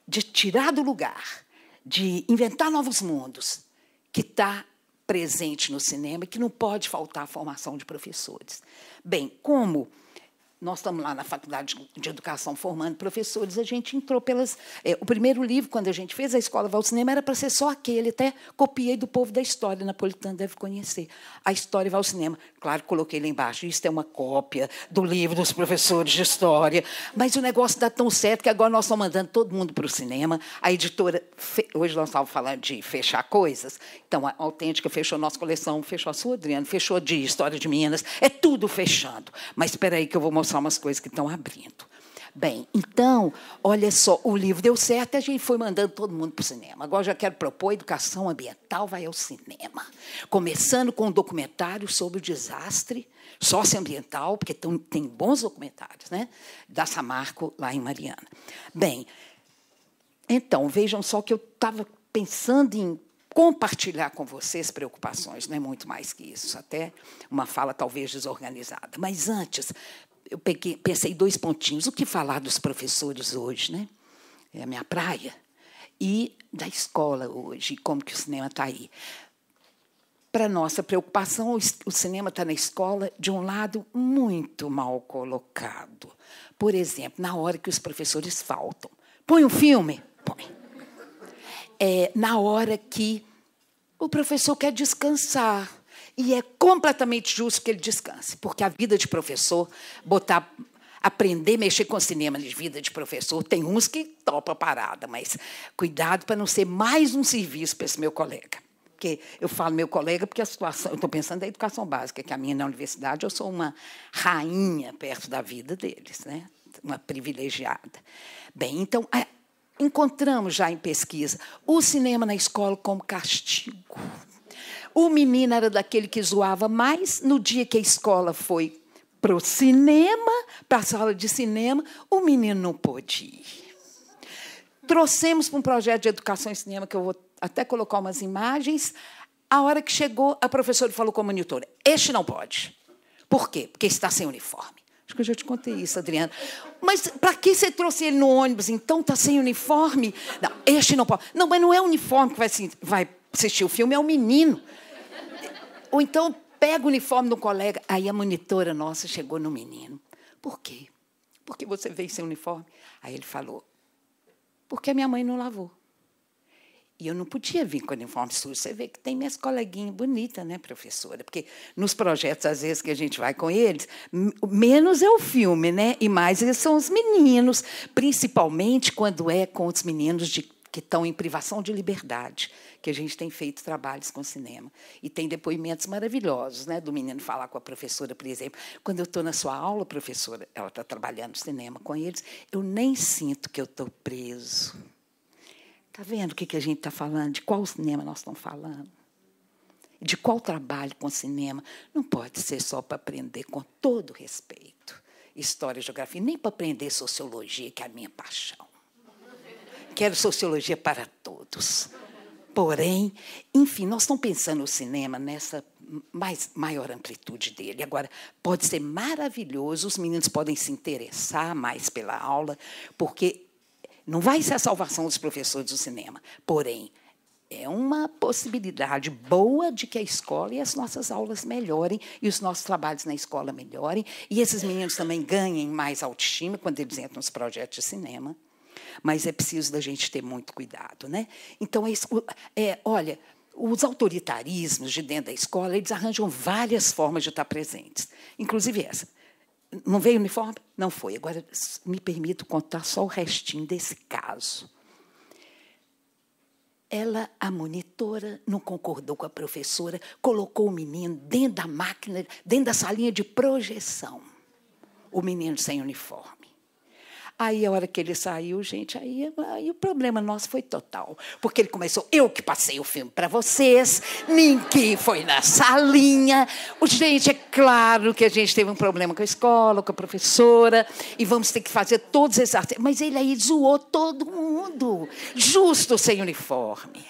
de tirar do lugar, de inventar novos mundos, que está presente no cinema que não pode faltar a formação de professores. Bem, como nós estamos lá na Faculdade de Educação formando professores, a gente entrou pelas. É, o primeiro livro, quando a gente fez a Escola Vai ao Cinema, era para ser só aquele, até copiei do povo da história, Napolitano deve conhecer. A História Vai ao Cinema. Claro, coloquei lá embaixo, isso é uma cópia do livro dos professores de história. Mas o negócio dá tão certo que agora nós estamos mandando todo mundo para o cinema. A editora, fe... hoje nós estávamos falando de fechar coisas, então a Autêntica fechou a nossa coleção, fechou a sua, Adriano, fechou de História de Minas, é tudo fechando. Mas espera aí que eu vou mostrar são umas coisas que estão abrindo. Bem, então, olha só, o livro deu certo, a gente foi mandando todo mundo para o cinema. Agora já quero propor educação ambiental vai ao cinema. Começando com um documentário sobre o desastre socioambiental, porque tem bons documentários, né? Da Samarco, lá em Mariana. Bem, então, vejam só que eu estava pensando em compartilhar com vocês preocupações, não é muito mais que isso, até uma fala talvez desorganizada. Mas antes, eu peguei, pensei dois pontinhos. O que falar dos professores hoje, né? É a minha praia. E da escola hoje, como que o cinema está aí. Para nossa preocupação, o cinema está na escola, de um lado, muito mal colocado. Por exemplo, na hora que os professores faltam. Põe um filme? Põe. É, na hora que o professor quer descansar. E é completamente justo que ele descanse, porque a vida de professor, botar, aprender, mexer com cinema de vida de professor, tem uns que topa parada, mas cuidado para não ser mais um serviço para esse meu colega porque eu falo meu colega, porque a situação, eu estou pensando da educação básica, que a minha na universidade eu sou uma rainha perto da vida deles, né? uma privilegiada. Bem, então, é, encontramos já em pesquisa o cinema na escola como castigo. O menino era daquele que zoava mais. No dia que a escola foi para o cinema, para a sala de cinema, o menino não pôde ir. Trouxemos para um projeto de educação em cinema, que eu vou até colocar umas imagens. A hora que chegou, a professora falou com a monitora: Este não pode. Por quê? Porque está sem uniforme. Acho que eu já te contei isso, Adriana. Mas para que você trouxe ele no ônibus? Então tá sem uniforme? Não, este não pode. Não, mas não é uniforme que vai, assistir o filme, é o menino. Ou então pega o uniforme do colega. Aí a monitora nossa chegou no menino. Por quê? Por que você veio sem uniforme? Aí ele falou, porque a minha mãe não lavou. E eu não podia vir com uniforme sujo. Você vê que tem minhas coleguinhas bonitas, né, professora? Porque nos projetos, às vezes, que a gente vai com eles, menos é o filme, né? E mais eles são os meninos, principalmente quando é com os meninos de que estão em privação de liberdade, que a gente tem feito trabalhos com cinema. E tem depoimentos maravilhosos, né, do menino falar com a professora, por exemplo. Quando eu estou na sua aula, professora, ela está trabalhando cinema com eles, eu nem sinto que eu estou preso. Está vendo o que, que a gente está falando? De qual cinema nós estamos falando? De qual trabalho com cinema? Não pode ser só para aprender, com todo respeito, história e geografia, nem para aprender sociologia, que é a minha paixão quero sociologia para todos. Porém, enfim, nós estamos pensando o cinema nessa mais, maior amplitude dele. Agora, pode ser maravilhoso, os meninos podem se interessar mais pela aula, porque não vai ser a salvação dos professores do cinema. Porém, é uma possibilidade boa de que a escola e as nossas aulas melhorem e os nossos trabalhos na escola melhorem e esses meninos também ganhem mais autoestima quando eles entram nos projetos de cinema mas é preciso da gente ter muito cuidado. Né? Então, é, é, olha, os autoritarismos de dentro da escola, eles arranjam várias formas de estar presentes, inclusive essa. Não veio uniforme? Não foi. Agora, me permito contar só o restinho desse caso. Ela, a monitora, não concordou com a professora, colocou o menino dentro da máquina, dentro da salinha de projeção. O menino sem uniforme. Aí, a hora que ele saiu, gente, aí, aí o problema nosso foi total. Porque ele começou, eu que passei o filme para vocês, ninguém foi na salinha. Gente, é claro que a gente teve um problema com a escola, com a professora, e vamos ter que fazer todos esses artigos. Mas ele aí zoou todo mundo, justo sem uniforme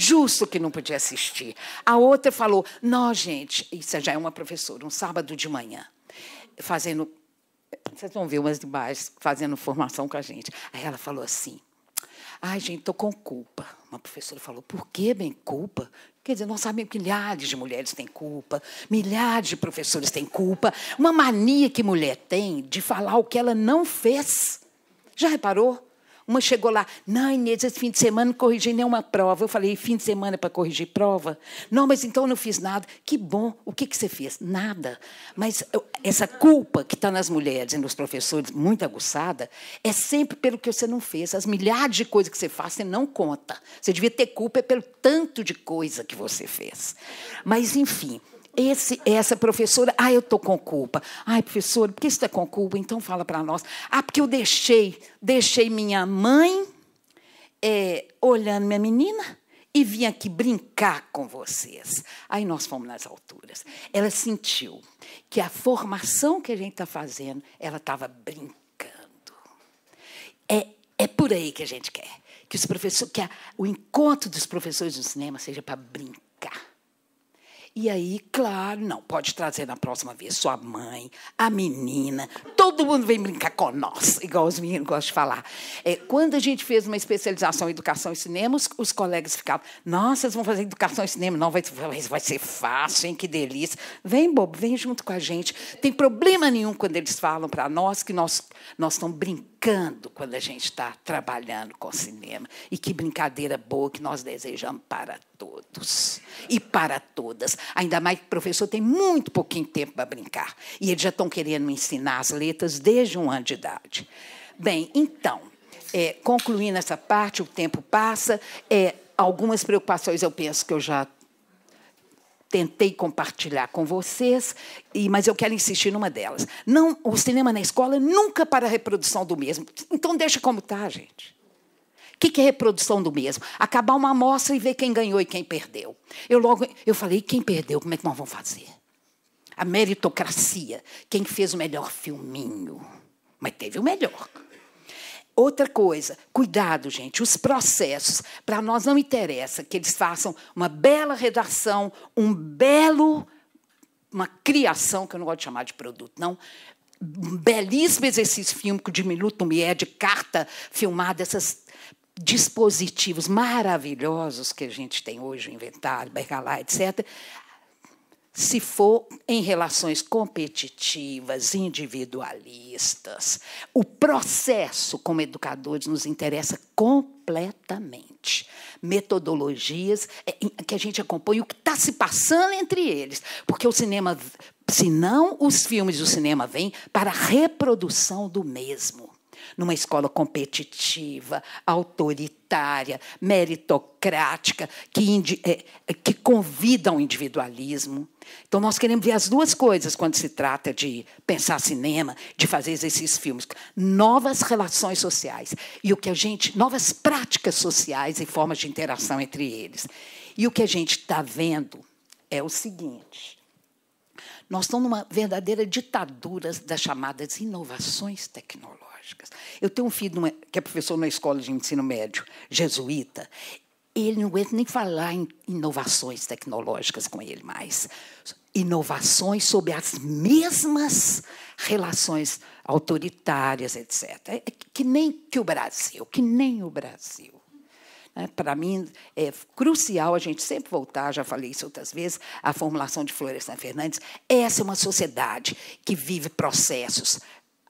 justo que não podia assistir. A outra falou: Não, gente, isso já é uma professora, um sábado de manhã, fazendo vocês vão ver umas demais fazendo formação com a gente. Aí ela falou assim: Ai, gente, estou com culpa. Uma professora falou: Por que, bem, culpa? Quer dizer, nós sabemos que milhares de mulheres têm culpa, milhares de professores têm culpa. Uma mania que mulher tem de falar o que ela não fez. Já reparou? Uma chegou lá, não, Inês, esse fim de semana não corrigi nenhuma prova. Eu falei, fim de semana é para corrigir prova? Não, mas então eu não fiz nada. Que bom, o que, que você fez? Nada. Mas eu, essa culpa que está nas mulheres e nos professores, muito aguçada, é sempre pelo que você não fez. As milhares de coisas que você faz, você não conta. Você devia ter culpa é pelo tanto de coisa que você fez. Mas, enfim esse, essa professora, ah, eu estou com culpa. Ai, professora, por que você está com culpa? Então fala para nós. Ah, porque eu deixei, deixei minha mãe é, olhando minha menina e vim aqui brincar com vocês. Aí nós fomos nas alturas. Ela sentiu que a formação que a gente está fazendo, ela estava brincando. É, é por aí que a gente quer. Que, os professores, que a, o encontro dos professores do cinema seja para brincar e aí, claro, não, pode trazer na próxima vez sua mãe, a menina, todo mundo vem brincar com nós, igual os meninos gostam de falar. É, quando a gente fez uma especialização em educação e cinema, os, os colegas ficavam, nossa, vocês vão fazer educação e cinema, não, vai, vai, vai ser fácil, hein, que delícia. Vem, bobo, vem junto com a gente. Tem problema nenhum quando eles falam para nós que nós, nós estamos brincando brincando quando a gente está trabalhando com cinema. E que brincadeira boa que nós desejamos para todos e para todas. Ainda mais que o professor tem muito pouquinho tempo para brincar. E eles já estão querendo ensinar as letras desde um ano de idade. Bem, então, é, concluindo essa parte, o tempo passa. É, algumas preocupações eu penso que eu já tentei compartilhar com vocês, mas eu quero insistir numa delas. Não, o cinema na escola é nunca para a reprodução do mesmo. Então deixa como está, gente. O que, que, é reprodução do mesmo? Acabar uma amostra e ver quem ganhou e quem perdeu. Eu logo eu falei, quem perdeu, como é que nós vamos fazer? A meritocracia, quem fez o melhor filminho, mas teve o melhor. Outra coisa, cuidado, gente, os processos. Para nós não interessa que eles façam uma bela redação, um belo, uma criação, que eu não gosto de chamar de produto, não. Um belíssimo exercício fílmico de minuto, é de carta filmada, esses dispositivos maravilhosos que a gente tem hoje, o inventário, Bergalá, etc se for em relações competitivas, individualistas. O processo, como educadores, nos interessa completamente. Metodologias é, que a gente acompanha o que está se passando entre eles. Porque o cinema, se não os filmes do cinema vêm para a reprodução do mesmo numa escola competitiva, autoritária, meritocrática, que, é, é, que convida ao individualismo. Então, nós queremos ver as duas coisas quando se trata de pensar cinema, de fazer esses filmes. Novas relações sociais e o que a gente. novas práticas sociais e formas de interação entre eles. E o que a gente está vendo é o seguinte: nós estamos numa verdadeira ditadura das chamadas inovações tecnológicas. Eu tenho um filho numa, que é professor na escola de ensino médio, jesuíta. Ele não aguenta nem falar em inovações tecnológicas com ele mais. Inovações sobre as mesmas relações autoritárias, etc. É, é que nem que o Brasil, que nem o Brasil. Né? Para mim, é crucial a gente sempre voltar, já falei isso outras vezes, à formulação de Florestan Fernandes. Essa é uma sociedade que vive processos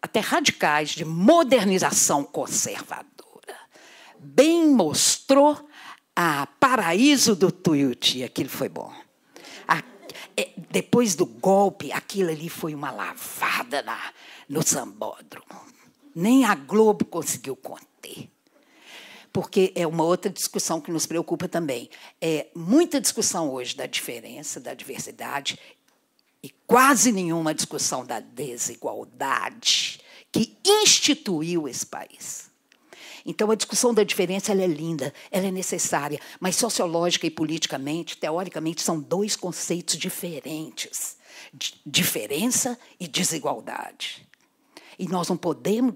até radicais, de modernização conservadora. Bem mostrou a Paraíso do Tuiuti, aquilo foi bom. A, é, depois do golpe, aquilo ali foi uma lavada na, no sambódromo. Nem a Globo conseguiu conter. Porque é uma outra discussão que nos preocupa também. É muita discussão hoje da diferença, da diversidade e quase nenhuma discussão da desigualdade que instituiu esse país. Então, a discussão da diferença é linda, ela é necessária, mas sociológica e politicamente, teoricamente, são dois conceitos diferentes: diferença e desigualdade. E nós não podemos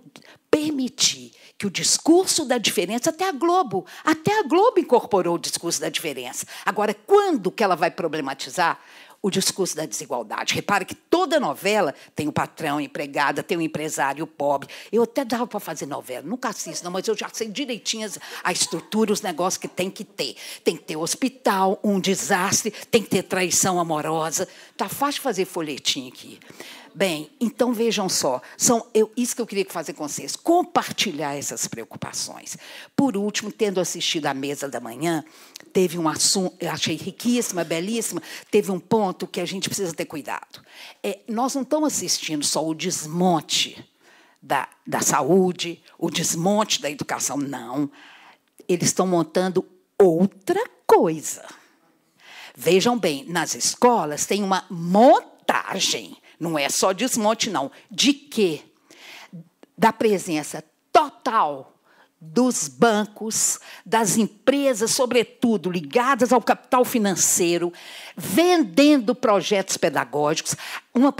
permitir que o discurso da diferença, até a Globo, até a Globo incorporou o discurso da diferença. Agora, quando que ela vai problematizar o discurso da desigualdade. Repara que toda novela tem o um patrão, empregada, tem o um empresário pobre. Eu até dava para fazer novela, nunca assisto, não, mas eu já sei direitinho a estrutura, os negócios que tem que ter. Tem que ter hospital, um desastre, tem que ter traição amorosa. Tá fácil fazer folhetim aqui. Bem, então vejam só, são eu, isso que eu queria fazer com vocês, compartilhar essas preocupações. Por último, tendo assistido à mesa da manhã, teve um assunto, eu achei riquíssima, belíssima, teve um ponto que a gente precisa ter cuidado. É, nós não estamos assistindo só o desmonte da, da saúde, o desmonte da educação, não. Eles estão montando outra coisa. Vejam bem, nas escolas tem uma montagem não é só desmonte, não. De quê? Da presença total dos bancos, das empresas, sobretudo ligadas ao capital financeiro, vendendo projetos pedagógicos. Uma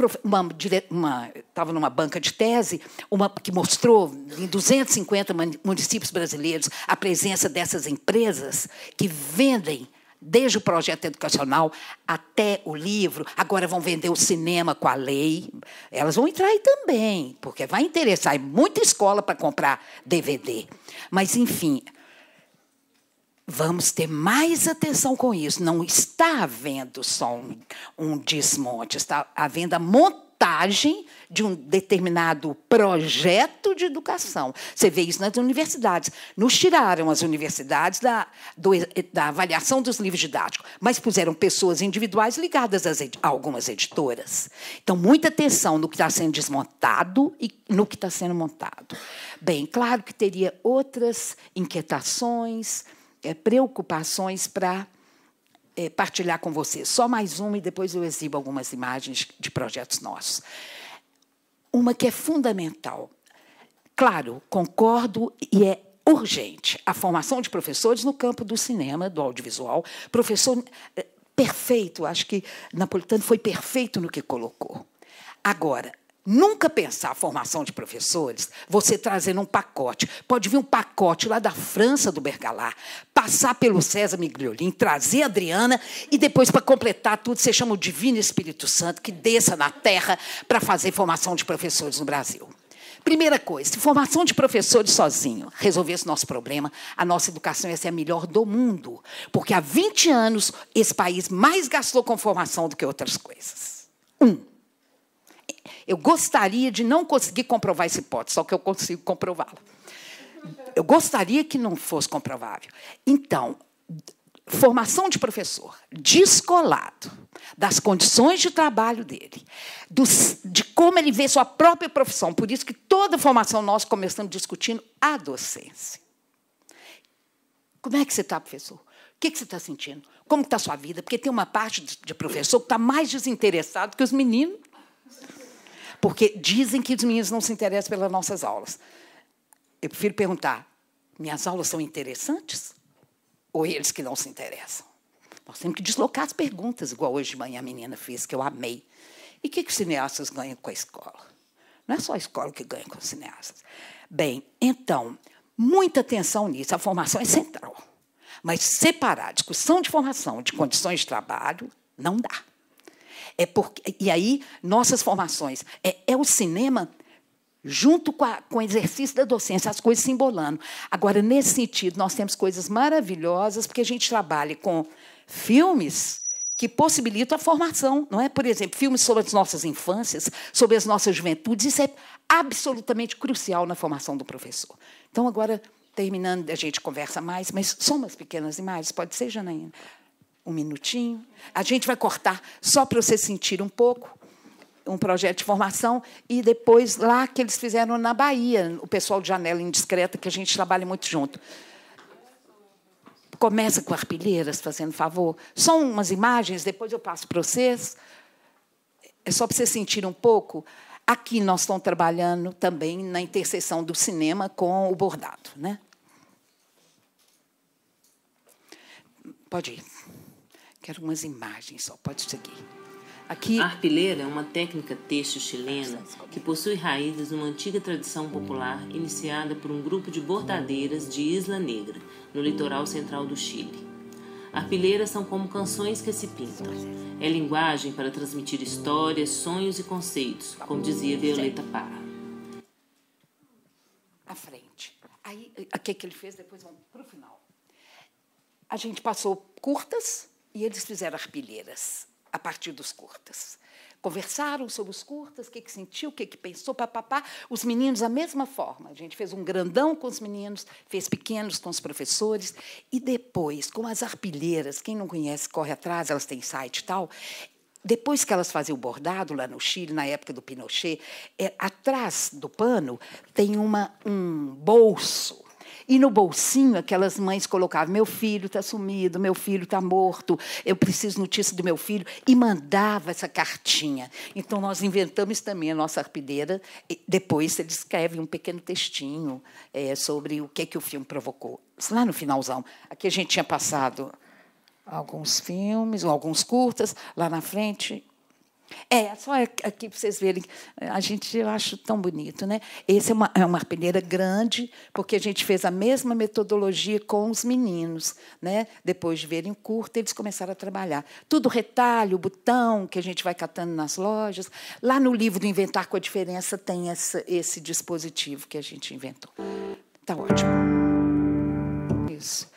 estava numa banca de tese, uma que mostrou em 250 municípios brasileiros a presença dessas empresas que vendem desde o projeto educacional até o livro. Agora vão vender o cinema com a lei. Elas vão entrar aí também, porque vai interessar. É muita escola para comprar DVD. Mas, enfim, vamos ter mais atenção com isso. Não está havendo só um, um desmonte, está havendo a montanha montagem de um determinado projeto de educação. Você vê isso nas universidades. Nos tiraram as universidades da, do, da avaliação dos livros didáticos, mas puseram pessoas individuais ligadas às, a algumas editoras. Então, muita atenção no que está sendo desmontado e no que está sendo montado. Bem, claro que teria outras inquietações, é, preocupações para é, partilhar com você. Só mais uma e depois eu exibo algumas imagens de projetos nossos. Uma que é fundamental. Claro, concordo e é urgente a formação de professores no campo do cinema, do audiovisual. Professor eh, perfeito, acho que Napolitano foi perfeito no que colocou. Agora, Nunca pensar a formação de professores, você trazendo um pacote. Pode vir um pacote lá da França, do Bergalá, passar pelo César Migliolin, trazer a Adriana e depois, para completar tudo, você chama o Divino Espírito Santo que desça na terra para fazer formação de professores no Brasil. Primeira coisa, se formação de professores sozinho resolvesse nosso problema, a nossa educação ia ser a melhor do mundo. Porque há 20 anos, esse país mais gastou com formação do que outras coisas. Um. Eu gostaria de não conseguir comprovar essa hipótese, só que eu consigo comprová-la. Eu gostaria que não fosse comprovável. Então, formação de professor descolado das condições de trabalho dele, dos, de como ele vê sua própria profissão. Por isso que toda a formação nós começamos discutindo a docência. Como é que você está, professor? O que, que você está sentindo? Como está a sua vida? Porque tem uma parte de professor que está mais desinteressado que os meninos. Porque dizem que os meninos não se interessam pelas nossas aulas. Eu prefiro perguntar: minhas aulas são interessantes? Ou eles que não se interessam? Nós temos que deslocar as perguntas, igual hoje de manhã a menina fez, que eu amei. E o que, que os cineastas ganham com a escola? Não é só a escola que ganha com os cineastas. Bem, então, muita atenção nisso. A formação é central. Mas separar discussão de formação de condições de trabalho não dá. É porque, e aí, nossas formações. É, é o cinema junto com, a, com, o exercício da docência, as coisas se embolando. Agora, nesse sentido, nós temos coisas maravilhosas, porque a gente trabalha com filmes que possibilitam a formação, não é? Por exemplo, filmes sobre as nossas infâncias, sobre as nossas juventudes, isso é absolutamente crucial na formação do professor. Então, agora, terminando, a gente conversa mais, mas só umas pequenas imagens, pode ser, Janaína? um minutinho. A gente vai cortar só para você sentir um pouco um projeto de formação e depois lá que eles fizeram na Bahia, o pessoal de Janela Indiscreta, que a gente trabalha muito junto. Começa com arpilheiras, fazendo favor. Só umas imagens, depois eu passo para vocês. É só para vocês sentirem um pouco. Aqui nós estamos trabalhando também na interseção do cinema com o bordado. Né? Pode ir. Quero umas imagens só, pode seguir. Aqui... A arpileira é uma técnica texto chilena que possui raízes numa antiga tradição popular iniciada por um grupo de bordadeiras de Isla Negra, no litoral central do Chile. Arpileiras são como canções que se pintam. É linguagem para transmitir histórias, sonhos e conceitos, como dizia Violeta Parra. À frente. Aí, o que, é que ele fez? Depois vamos para o final. A gente passou curtas, e eles fizeram arpilheiras a partir dos curtas. Conversaram sobre os curtas, o que, que sentiu, o que, que pensou, papapá. Os meninos, da mesma forma. A gente fez um grandão com os meninos, fez pequenos com os professores. E depois, com as arpilheiras, quem não conhece, corre atrás, elas têm site e tal. Depois que elas faziam o bordado lá no Chile, na época do Pinochet, é, atrás do pano tem uma, um bolso e no bolsinho, aquelas mães colocavam: meu filho está sumido, meu filho está morto, eu preciso notícia do meu filho, e mandava essa cartinha. Então, nós inventamos também a nossa arpideira. depois, ele escreve um pequeno textinho é, sobre o que, que o filme provocou. Lá no finalzão, aqui a gente tinha passado alguns filmes, ou alguns curtas, lá na frente, é, só é aqui para vocês verem. A gente, eu acho tão bonito, né? Essa é uma, é uma peneira grande, porque a gente fez a mesma metodologia com os meninos, né? Depois de verem o curto, eles começaram a trabalhar. Tudo retalho, botão, que a gente vai catando nas lojas. Lá no livro do Inventar com a Diferença tem essa, esse dispositivo que a gente inventou. Tá ótimo.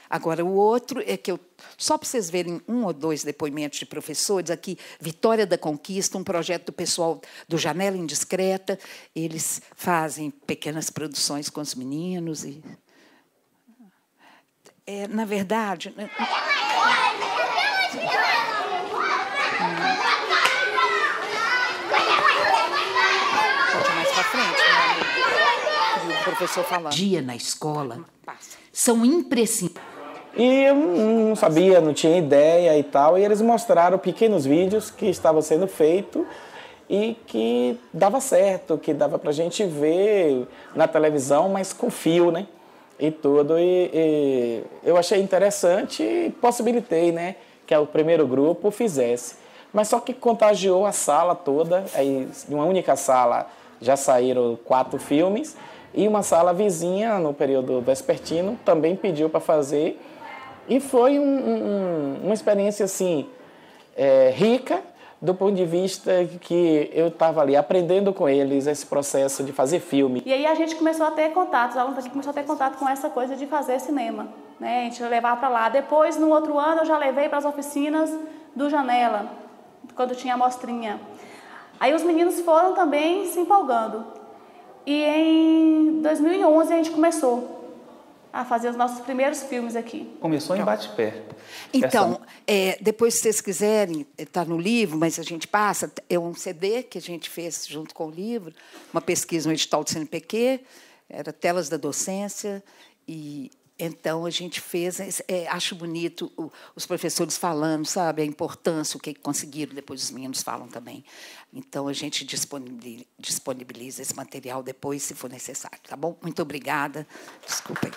Agora, o outro é que eu. Só para vocês verem um ou dois depoimentos de professores, aqui, Vitória da Conquista, um projeto do pessoal do Janela Indiscreta, eles fazem pequenas produções com os meninos. E... É, na verdade. Né, professor falando. Dia na escola são imprescindíveis. E eu hum, não sabia, não tinha ideia e tal. E eles mostraram pequenos vídeos que estavam sendo feitos e que dava certo, que dava pra gente ver na televisão, mas com fio, né? E tudo. E, e eu achei interessante e possibilitei, né? Que o primeiro grupo fizesse. Mas só que contagiou a sala toda, aí, em uma única sala já saíram quatro filmes. E uma sala vizinha, no período vespertino, também pediu para fazer. E foi um, um, uma experiência assim, é, rica, do ponto de vista que eu estava ali aprendendo com eles esse processo de fazer filme. E aí a gente começou a ter contato, alunos aqui a ter contato com essa coisa de fazer cinema. Né? A gente levar para lá. Depois, no outro ano, eu já levei para as oficinas do Janela, quando tinha a mostrinha. Aí os meninos foram também se empolgando. E em 2011 a gente começou a fazer os nossos primeiros filmes aqui. Começou em Bate-Pé. Então, é, depois, se vocês quiserem, está no livro, mas a gente passa. É um CD que a gente fez junto com o livro, uma pesquisa no edital do CNPq, era Telas da Docência, e então, a gente fez. É, acho bonito o, os professores falando, sabe, a importância, o que conseguiram, depois os meninos falam também. Então, a gente disponibiliza, esse material depois, se for necessário, tá bom? Muito obrigada. Desculpem.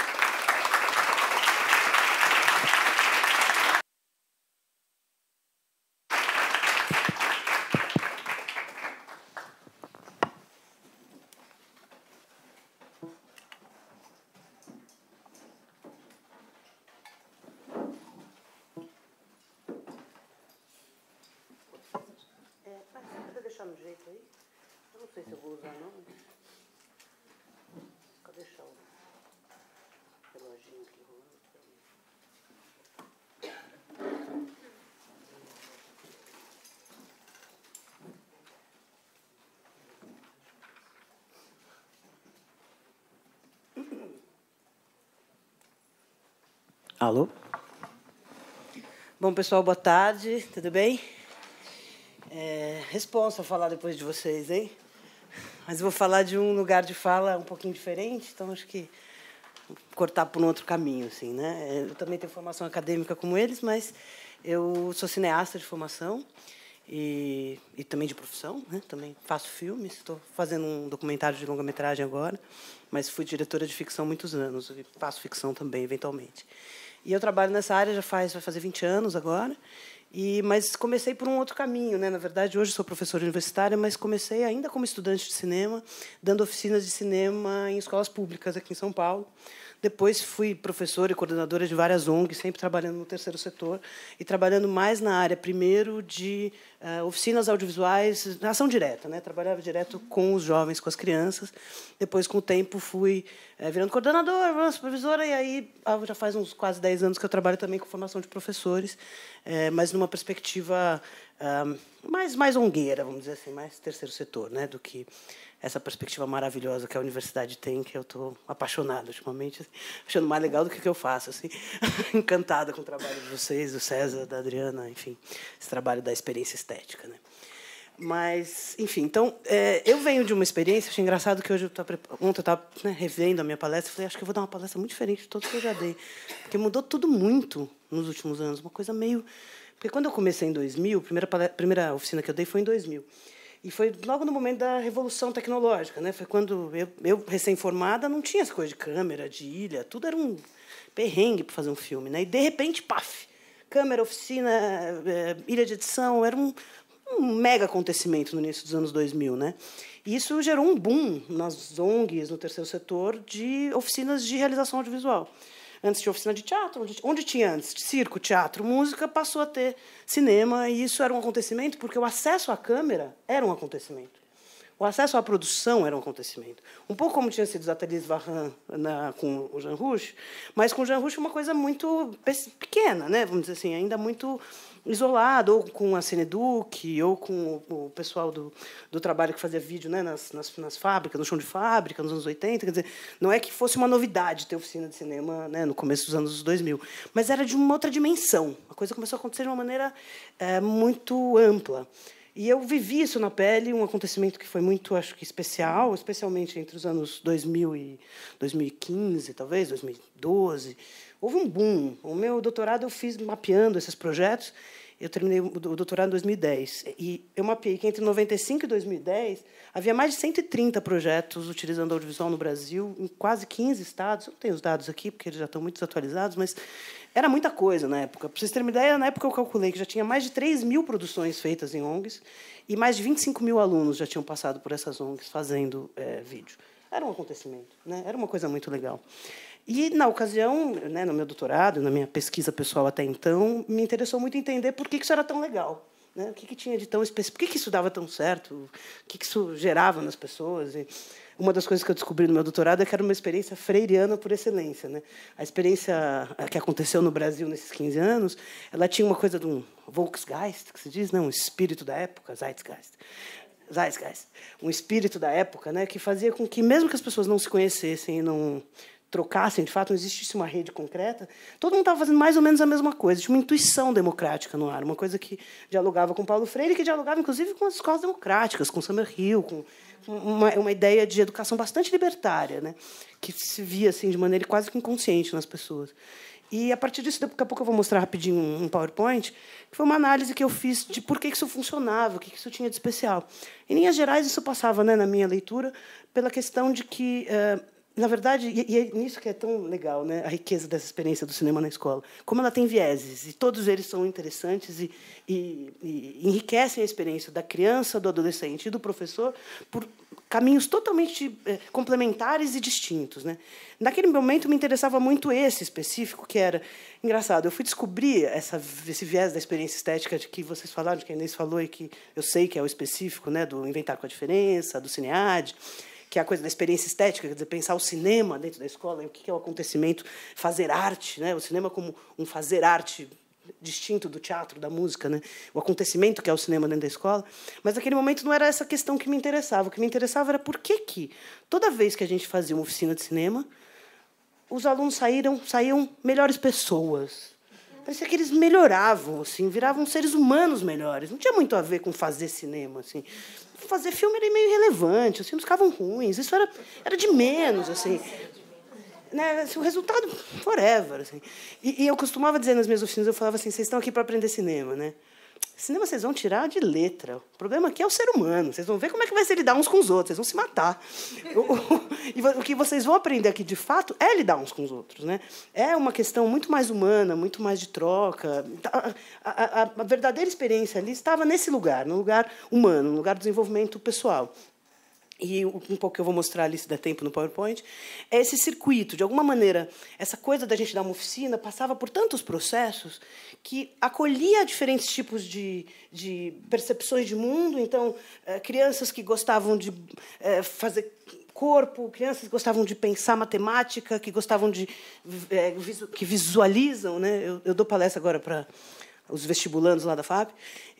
Alô? Bom, pessoal, boa tarde, tudo bem? É, responsa falar depois de vocês, hein? Mas vou falar de um lugar de fala um pouquinho diferente, então acho que cortar por um outro caminho, assim, né? É, eu também tenho formação acadêmica como eles, mas eu sou cineasta de formação e, e também de profissão, né? Também faço filmes, estou fazendo um documentário de longa-metragem agora, mas fui diretora de ficção muitos anos, faço ficção também, eventualmente. E eu trabalho nessa área já faz vai fazer 20 anos agora. E mas comecei por um outro caminho, né? Na verdade, hoje sou professora universitária, mas comecei ainda como estudante de cinema, dando oficinas de cinema em escolas públicas aqui em São Paulo. Depois fui professora e coordenadora de várias ONGs, sempre trabalhando no terceiro setor e trabalhando mais na área, primeiro, de uh, oficinas audiovisuais, na ação direta. Né? Trabalhava direto com os jovens, com as crianças. Depois, com o tempo, fui uh, virando coordenadora, supervisora, e aí ah, já faz uns quase 10 anos que eu trabalho também com formação de professores, uh, mas numa perspectiva mais, mais ongueira, vamos dizer assim, mais terceiro setor, né, do que essa perspectiva maravilhosa que a universidade tem, que eu estou apaixonada ultimamente, assim, achando mais legal do que, que eu faço. Assim. Encantada com o trabalho de vocês, do César, da Adriana, enfim, esse trabalho da experiência estética. Né? Mas, enfim, então, é, eu venho de uma experiência, achei engraçado que hoje tá ontem eu estava tá, né, revendo a minha palestra, falei, acho que eu vou dar uma palestra muito diferente de todas que eu já dei, porque mudou tudo muito nos últimos anos, uma coisa meio porque quando eu comecei em 2000, a primeira, primeira oficina que eu dei foi em 2000. E foi logo no momento da revolução tecnológica, né? Foi quando eu, eu recém-formada, não tinha as coisas de câmera, de ilha, tudo era um perrengue para fazer um filme, né? E de repente, paf! Câmera, oficina, é, é, ilha de edição, era um, um mega acontecimento no início dos anos 2000, né? E isso gerou um boom nas ONGs, no terceiro setor, de oficinas de realização audiovisual. Antes tinha oficina de teatro, onde, onde tinha antes circo, teatro, música, passou a ter cinema, e isso era um acontecimento, porque o acesso à câmera era um acontecimento. O acesso à produção era um acontecimento. Um pouco como tinha sido os ateliês Varran na, com o Jean Rouch, mas com o Jean Rouch uma coisa muito pequena, né? vamos dizer assim, ainda muito isolado, ou com a Cineduc, ou com o, pessoal do, do trabalho que fazia vídeo né, nas, nas, nas, fábricas, no chão de fábrica, nos anos 80. Quer dizer, não é que fosse uma novidade ter oficina de cinema né, no começo dos anos 2000, mas era de uma outra dimensão. A coisa começou a acontecer de uma maneira é, muito ampla. E eu vivi isso na pele, um acontecimento que foi muito, acho que especial, especialmente entre os anos 2000 e 2015, talvez 2012. Houve um boom. O meu doutorado eu fiz mapeando esses projetos eu terminei o doutorado em 2010 e eu é mapeei que entre 95 e 2010 havia mais de 130 projetos utilizando audiovisual no Brasil, em quase 15 estados. Eu não tenho os dados aqui, porque eles já estão muito desatualizados, mas era muita coisa na época. Para vocês terem uma ideia, na época eu calculei que já tinha mais de 3 mil produções feitas em ONGs e mais de 25 mil alunos já tinham passado por essas ONGs fazendo é, vídeo. Era um acontecimento, né? era uma coisa muito legal. E, na ocasião, né, no meu doutorado, na minha pesquisa pessoal até então, me interessou muito entender por que isso era tão legal. Né? O que, que tinha de tão específico? Por que, que isso dava tão certo? O que, que isso gerava nas pessoas? E uma das coisas que eu descobri no meu doutorado é que era uma experiência freiriana por excelência. Né? A experiência eh, que aconteceu no Brasil nesses 15 anos, ela tinha uma coisa de um Volksgeist, que se diz, né? um espírito da época, Zeitgeist. Zeitgeist, um espírito da época, né, que fazia com que mesmo que as pessoas não se conhecessem e não trocassem, de fato, não existisse uma rede concreta, todo mundo estava fazendo mais ou menos a mesma coisa. Tinha uma intuição democrática no ar, uma coisa que dialogava com Paulo Freire, que dialogava, inclusive, com as escolas democráticas, com Summer Hill, com uma, uma ideia de educação bastante libertária, né? que se via assim, de maneira quase que inconsciente nas pessoas. E a partir disso, daqui a pouco eu vou mostrar rapidinho um PowerPoint, que foi uma análise que eu fiz de por que isso funcionava, o que isso tinha de especial. Em linhas gerais, isso passava, né, na minha leitura, pela questão de que uh, na verdade, e, e, é nisso que é tão legal, né? A riqueza dessa experiência do cinema na escola. Como ela tem vieses, e todos eles são interessantes e, e, e enriquecem a experiência da criança, do adolescente e do professor por caminhos totalmente é, complementares e distintos, né? Naquele momento me interessava muito esse específico, que era engraçado. Eu fui descobrir essa, esse viés da experiência estética de que vocês falaram, de que a Inês falou e que eu sei que é o específico, né? Do inventar com a diferença, do cineade que é a coisa da experiência estética, quer dizer, pensar o cinema dentro da escola, o que é o acontecimento, fazer arte, né? o cinema como um fazer arte distinto do teatro, da música, né? o acontecimento que é o cinema dentro da escola. Mas naquele momento não era essa questão que me interessava. O que me interessava era por que, que toda vez que a gente fazia uma oficina de cinema, os alunos saíram, saíam melhores pessoas. Parecia que eles melhoravam, assim, viravam seres humanos melhores. Não tinha muito a ver com fazer cinema, assim fazer filme era meio irrelevante, os filmes ficavam ruins, isso era, era de menos, assim. Né, assim, o resultado, forever. Assim. E, e eu costumava dizer nas minhas oficinas, eu falava assim, vocês estão aqui para aprender cinema, né? cinema vocês vão tirar de letra. O problema aqui é o ser humano. Vocês vão ver como é que vai ser lidar uns com os outros. Vocês vão se matar. e o que vocês vão aprender aqui, de fato, é lidar uns com os outros. Né? É uma questão muito mais humana, muito mais de troca. Tá, a, a, a, a verdadeira experiência ali estava nesse lugar, no lugar humano, no lugar do desenvolvimento pessoal e um pouco que eu vou mostrar ali se der tempo no PowerPoint, é esse circuito. De alguma maneira, essa coisa da gente dar uma oficina passava por tantos processos que acolhia diferentes tipos de, de percepções de mundo. Então, eh, crianças que gostavam de eh, fazer corpo, crianças que gostavam de pensar matemática, que gostavam de. Eh, que visualizam. Né? Eu, eu dou palestra agora para os vestibulandos lá da FAP.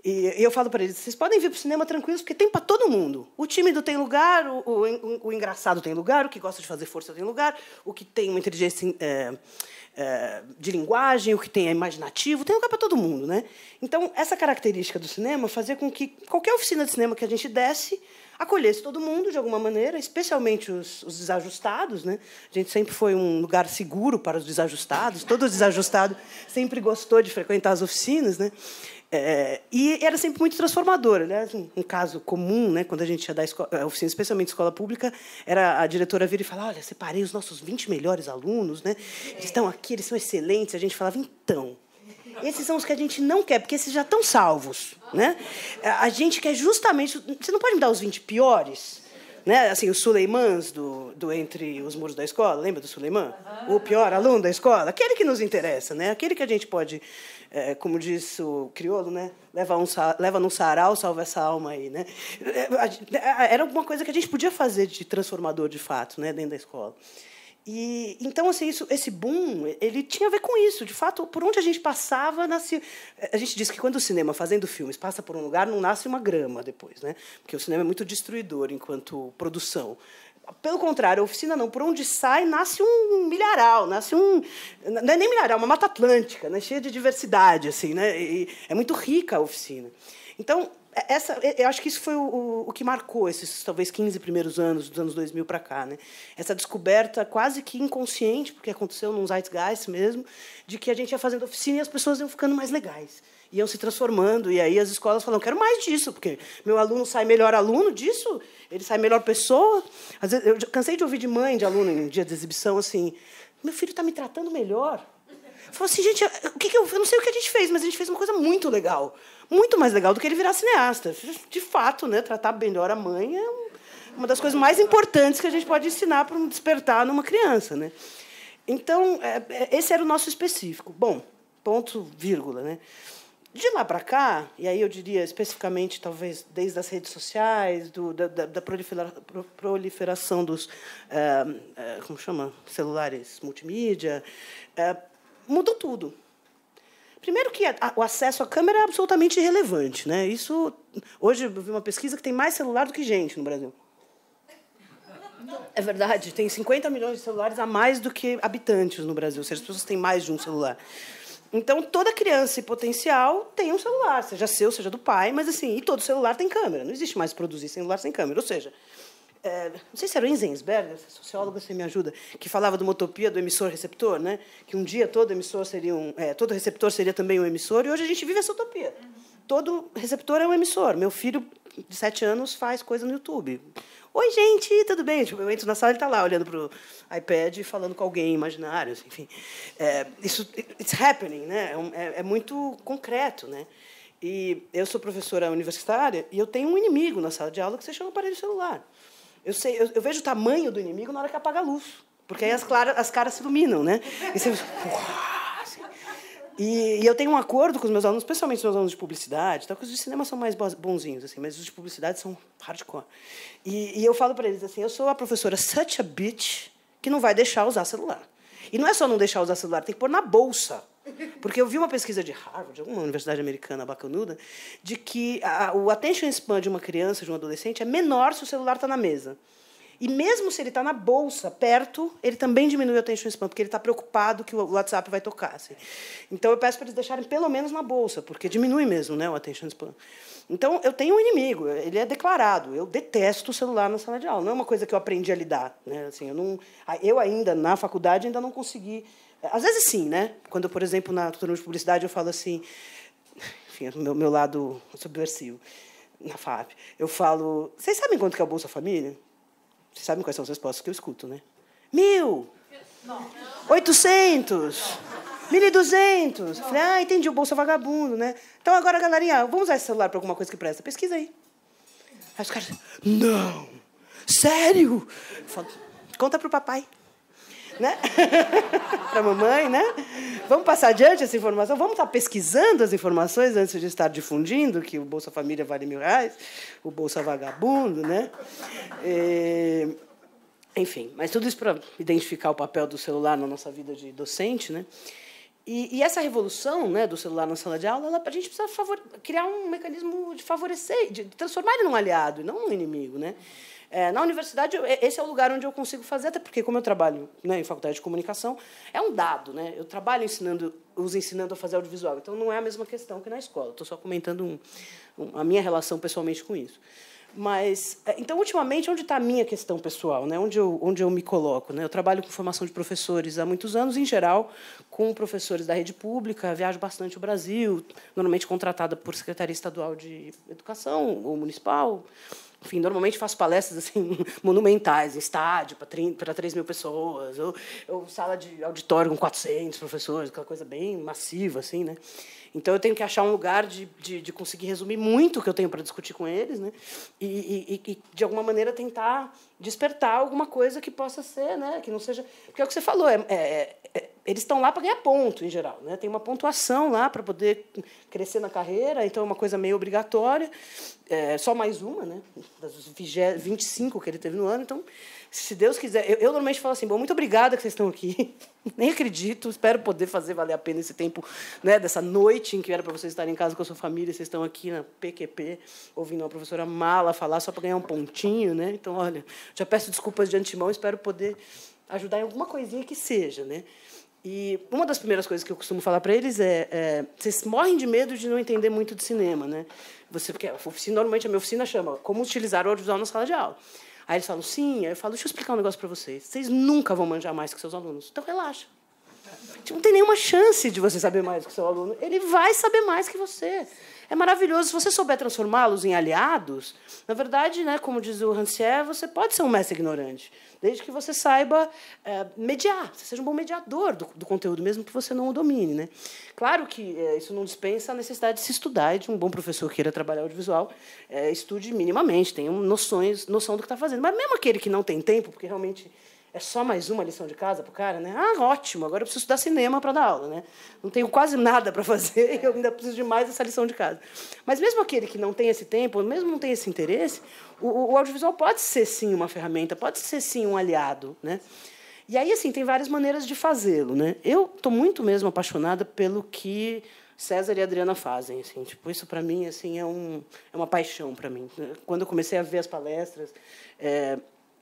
E eu falo para eles: vocês podem vir para o cinema tranquilos, porque tem para todo mundo. O tímido tem lugar, o, o, o, engraçado tem lugar, o que gosta de fazer força tem lugar, o que tem uma inteligência é, é, de linguagem, o que tem é imaginativo, tem lugar para todo mundo. Né? Então, essa característica do cinema fazia com que qualquer oficina de cinema que a gente desse acolhesse todo mundo de alguma maneira, especialmente os, os desajustados. Né? A gente sempre foi um lugar seguro para os desajustados, todo desajustado sempre gostou de frequentar as oficinas. Né? É, e era sempre muito transformador. Né? Um, assim, um caso comum, né, quando a gente ia dar escola, é, oficina, especialmente escola pública, era a diretora vir e falar: Olha, separei os nossos 20 melhores alunos, né? eles estão aqui, eles são excelentes. A gente falava: Então, esses são os que a gente não quer, porque esses já estão salvos. Né? A gente quer justamente. Você não pode me dar os 20 piores? Né? Assim, os Suleimans do, do Entre os Muros da Escola, lembra do Suleiman? O pior aluno da escola? Aquele que nos interessa, né? aquele que a gente pode, é, como disse o crioulo, né? leva, um, leva num sarau, salva essa alma aí. Né? É, é, era alguma coisa que a gente podia fazer de transformador de fato né? dentro da escola. E então assim, isso, esse boom, ele tinha a ver com isso. De fato, por onde a gente passava, nasce eh, A gente diz que quando o cinema fazendo filmes passa por um lugar, não nasce uma grama depois, né? Porque o cinema é muito destruidor enquanto produção. Pelo contrário, a oficina não. Por onde sai, nasce um milharal, nasce um. Não é nem milharal, é uma mata atlântica, né? cheia de diversidade, assim, né? E é muito rica a oficina. Então, é, essa, é, eu acho que isso foi o, o que marcou esses talvez 15 primeiros anos, dos anos 2000 para cá. Né? Essa descoberta quase que inconsciente, porque aconteceu num zeitgeist mesmo, de que a gente ia fazendo oficina e as pessoas iam ficando mais legais iam se transformando. E aí as escolas falam, quero mais disso, porque meu aluno sai melhor aluno disso, ele sai melhor pessoa. Às vezes, eu cansei de ouvir de mãe de aluno em dia de exibição assim, meu filho está me tratando melhor. Falou assim, gente, o que, que eu, eu não sei o que a gente fez, mas a gente fez uma coisa muito legal muito mais legal do que ele virar cineasta. De fato, né, tratar melhor a mãe é uma das coisas mais importantes que a gente pode ensinar para um despertar numa criança. Né? Então, é, é, esse era o nosso específico. Bom, ponto, vírgula. Né? De lá para cá, e aí eu diria especificamente, talvez, desde as redes sociais, do, da, da, proliferação dos eh, eh, como chama? celulares multimídia, eh, mudou tudo. Primeiro que a, a, o acesso à câmera é absolutamente irrelevante, né? Isso hoje eu vi uma pesquisa que tem mais celular do que gente no Brasil. É verdade, tem 50 milhões de celulares a mais do que habitantes no Brasil, ou seja, as pessoas têm mais de um celular. Então, toda criança e potencial tem um celular, seja seu, seja do pai, mas assim, e todo celular tem câmera. Não existe mais produzir celular sem câmera. Ou seja, é, não sei se era o Enzensberger, sociólogo, você me ajuda, que falava de uma utopia do emissor-receptor, né? que um dia todo emissor seria um, é, todo receptor seria também um emissor, e hoje a gente vive essa utopia. Todo receptor é um emissor. Meu filho de sete anos faz coisa no YouTube. Oi, gente, tudo bem? Tipo, eu entro na sala e está lá olhando para o iPad e falando com alguém imaginário, assim, enfim. É, isso, it's happening, né? É, é, é muito concreto, né? E eu sou professora universitária e eu tenho um inimigo na sala de aula que se chama aparelho celular. Eu sei, eu, eu, vejo o tamanho do inimigo na hora que apaga a luz. Porque aí as, claras, as caras se iluminam, né? E você. E, e, eu tenho um acordo com os meus alunos, especialmente os meus alunos de publicidade, tá? os de cinema são mais bonzinhos, assim, mas os de publicidade são hardcore. E, e eu falo para eles assim: eu sou a professora such a bitch que não vai deixar usar celular. E não é só não deixar usar celular, tem que pôr na bolsa. Porque eu vi uma pesquisa de Harvard, de alguma universidade americana bacanuda, de que a, o attention span de uma criança, de um adolescente, é menor se o celular está na mesa. E mesmo se ele está na bolsa, perto, ele também diminui o attention span, porque ele está preocupado que o WhatsApp vai tocar. Assim. Então eu peço para eles deixarem pelo menos na bolsa, porque diminui mesmo né, o attention span. Então eu tenho um inimigo, ele é declarado. Eu detesto o celular na sala de aula. Não é uma coisa que eu aprendi a lidar. Né? Assim, eu, não, eu ainda, na faculdade, ainda não consegui às vezes sim, né? Quando, por exemplo, na tutoria de publicidade eu falo assim, enfim, é meu, meu lado subversivo na FAP, eu falo, vocês sabem quanto que é o Bolsa Família? Vocês sabem quais são as respostas que eu escuto, né? Mil! Não. 800! Não. 1.200. Falei, ah, entendi, o bolsa vagabundo, né? Então agora, galerinha, vamos usar esse celular para alguma coisa que presta. Pesquisa aí. Aí os caras, não! Sério? Falo, Conta pro papai né? para a mamãe, né? Vamos passar adiante essa informação, vamos estar tá pesquisando as informações antes de estar difundindo que o Bolsa Família vale mil reais, o Bolsa Vagabundo, né? É... Enfim, mas tudo isso para identificar o papel do celular na nossa vida de docente, né? E, e, essa revolução né, do celular na sala de aula, ela, a gente precisa criar um mecanismo de favorecer, de transformar ele num aliado e não num inimigo. Né? É, na universidade, esse é o lugar onde eu consigo fazer, até porque, como eu trabalho né, em faculdade de comunicação, é um dado. Né? Eu trabalho ensinando, os ensinando a fazer audiovisual, então não é a mesma questão que na escola. Estou só comentando um, um, a minha relação pessoalmente com isso. Mas, é, então, ultimamente, onde está a minha questão pessoal? Né? Onde, eu, onde eu me coloco? Né? Eu trabalho com formação de professores há muitos anos, em geral, com professores da rede pública, viajo bastante o Brasil, normalmente contratada por Secretaria Estadual de Educação ou Municipal, enfim, normalmente faço palestras assim monumentais, em estádio, para 3 mil pessoas, ou, ou, sala de auditório com 400 professores, aquela coisa bem massiva, assim, né? Então, eu tenho que achar um lugar de, de, de conseguir resumir muito o que eu tenho para discutir com eles, né? E, e, e, de alguma maneira, tentar despertar alguma coisa que possa ser, né? Que não seja... Porque é o que você falou, é, é, é eles estão lá para ganhar ponto, em geral. Né? Tem uma pontuação lá para poder crescer na carreira, então é uma coisa meio obrigatória. É, só mais uma, né? das 25 que ele teve no ano. Então, se Deus quiser. Eu, eu normalmente falo assim: bom, muito obrigada que vocês estão aqui. Nem acredito, espero poder fazer valer a pena esse tempo, né? dessa noite em que era para vocês estarem em casa com a sua família, vocês estão aqui na PQP, ouvindo a professora mala falar só para ganhar um pontinho. Né? Então, olha, já peço desculpas de antemão, espero poder ajudar em alguma coisinha que seja. Né? E uma das primeiras coisas que eu costumo falar para eles é, é, vocês morrem de medo de não entender muito de cinema, né? Você porque a oficina normalmente a minha oficina chama como utilizar o audiovisual na sala de aula. Aí eles falam sim, aí eu falo deixa eu explicar um negócio para vocês. Vocês nunca vão manjar mais que seus alunos, então relaxa. Não tem nenhuma chance de você saber mais que seu aluno. Ele vai saber mais que você. É maravilhoso. Se você souber transformá-los em aliados, na verdade, né, como diz o Rancière, você pode ser um mestre ignorante, desde que você saiba é, mediar, você seja um bom mediador do, do, conteúdo, mesmo que você não o domine. Né? Claro que é, isso não dispensa a necessidade de se estudar e de um bom professor queira trabalhar audiovisual, é, estude minimamente, tenha noções, noção do que está fazendo. Mas mesmo aquele que não tem tempo, porque realmente é só mais uma lição de casa pro cara, né? Ah, ótimo, agora eu preciso estudar cinema para dar aula, né? Não tenho quase nada para fazer, e eu ainda preciso de mais essa lição de casa. Mas mesmo aquele que não tem esse tempo, mesmo não tem esse interesse, o, o audiovisual pode ser sim uma ferramenta, pode ser sim um aliado, né? E aí, assim, tem várias maneiras de fazê-lo, né? Eu estou muito mesmo apaixonada pelo que César e Adriana fazem, assim, tipo, isso para mim, assim, é, um, é uma paixão para mim. Quando eu comecei a ver as palestras, é,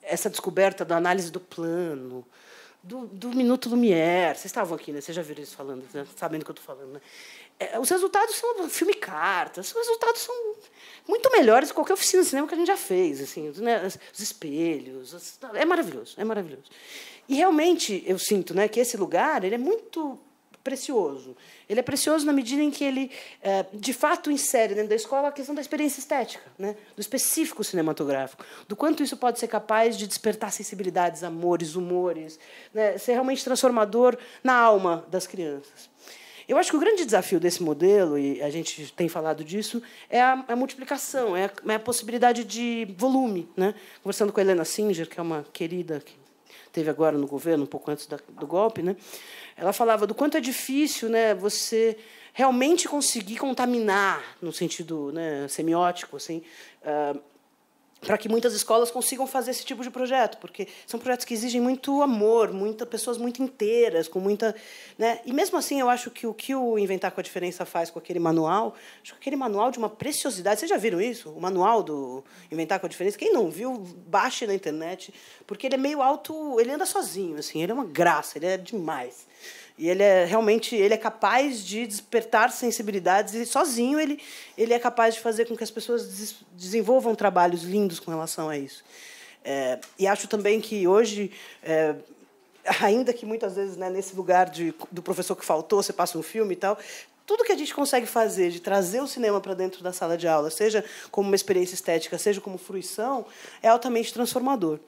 essa descoberta da análise do plano, do, do minuto Lumière. Vocês estavam aqui, né? Vocês já viram isso falando, né? sabendo o que eu estou falando, né? É, os resultados são filme carta, os resultados são muito melhores do que qualquer oficina de cinema que a gente já fez, assim, né? os espelhos, é maravilhoso, é maravilhoso. E realmente eu sinto, né, que esse lugar ele é muito precioso. Ele é precioso na medida em que ele, é, de fato, insere dentro da escola a questão da experiência estética, né? do específico cinematográfico, do quanto isso pode ser capaz de despertar sensibilidades, amores, humores, né? ser realmente transformador na alma das crianças. Eu acho que o grande desafio desse modelo, e a gente tem falado disso, é a, a multiplicação, é a, é a, possibilidade de volume. Né? Conversando com a Helena Singer, que é uma querida que teve agora no governo, um pouco antes da, do golpe, né? ela falava do quanto é difícil né, você realmente conseguir contaminar, no sentido né, semiótico, assim, uh, para que muitas escolas consigam fazer esse tipo de projeto, porque são projetos que exigem muito amor, muitas pessoas muito inteiras, com muita, né? E mesmo assim, eu acho que o que o inventar com a diferença faz com aquele manual, acho que aquele manual de uma preciosidade. Vocês já viram isso? O manual do inventar com a diferença. Quem não viu, baixe na internet, porque ele é meio alto, ele anda sozinho, assim, ele é uma graça, ele é demais. E ele é realmente ele é capaz de despertar sensibilidades e sozinho ele, ele é capaz de fazer com que as pessoas des, desenvolvam trabalhos lindos com relação a isso. É, e acho também que hoje, é, ainda que muitas vezes né, nesse lugar de, do professor que faltou, você passa um filme e tal, tudo que a gente consegue fazer de trazer o cinema para dentro da sala de aula, seja como uma experiência estética, seja como fruição, é altamente transformador.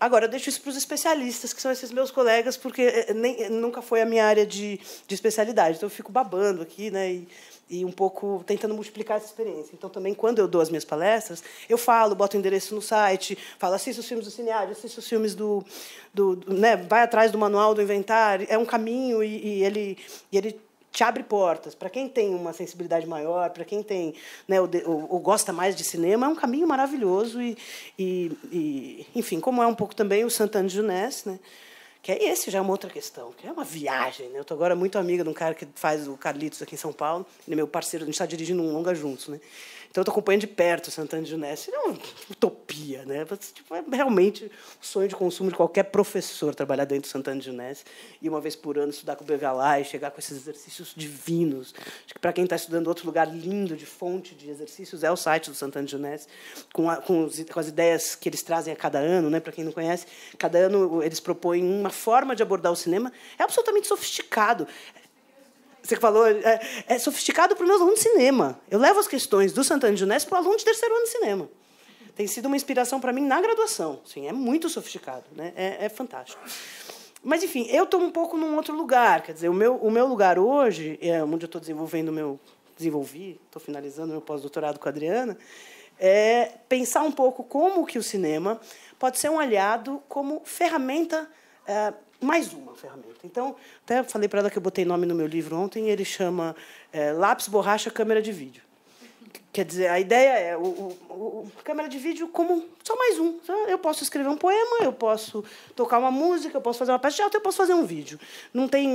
Agora, eu deixo isso para os especialistas, que são esses meus colegas, porque eh, eh, nem, eh, nunca foi a minha área de, de especialidade. Então, eu fico babando aqui, né? E, e um pouco tentando multiplicar essa experiência. Então, também, quando eu dou as minhas palestras, eu falo, boto o endereço no site, falo, assista os filmes do cineasta, assista os filmes do... do, do né, vai atrás do manual, do inventário. É um caminho e, e ele, e ele te abre portas. Para quem tem uma sensibilidade maior, para quem tem né, ou, ou, gosta mais de cinema, é um caminho maravilhoso. E, e, e enfim, como é um pouco também o Santana de Junés, né? Que é esse já é uma outra questão, que é uma viagem. Né? Eu estou agora muito amiga de um cara que faz o Carlitos aqui em São Paulo, ele é meu parceiro, a gente está dirigindo um longa juntos. Né? Então eu tô acompanhando de perto Santana de Junés. É uma utopia, né? Tipo, é realmente o sonho de consumo de qualquer professor trabalhar dentro do Santana de Junés e uma vez por ano estudar com o Begalá e chegar com esses exercícios divinos. Acho que para quem está estudando outro lugar lindo de fonte de exercícios é o site do Santana de Junés, com, a, com, os, com, as ideias que eles trazem a cada ano, né? Para quem não conhece, cada ano eles propõem uma forma de abordar o cinema é absolutamente sofisticado você falou, é, é sofisticado para os meus alunos de cinema. Eu levo as questões do Santana de Unesco para o aluno de terceiro ano de cinema. Tem sido uma inspiração para mim na graduação. Sim, é muito sofisticado, né? é, é fantástico. Mas, enfim, eu estou um pouco num outro lugar. Quer dizer, o meu, o meu lugar hoje, é, onde eu estou desenvolvendo meu... Desenvolvi, estou finalizando meu pós-doutorado com a Adriana, é pensar um pouco como que o cinema pode ser um aliado como ferramenta é, mais uma ferramenta. Então, até falei para ela que eu botei nome no meu livro ontem, ele chama é, Lápis, Borracha, Câmera de Vídeo. Quer dizer, a ideia é o, o, o, câmera de vídeo como só mais um. Eu posso escrever um poema, eu posso tocar uma música, eu posso fazer uma peça de arte, eu posso fazer um vídeo. Não tem,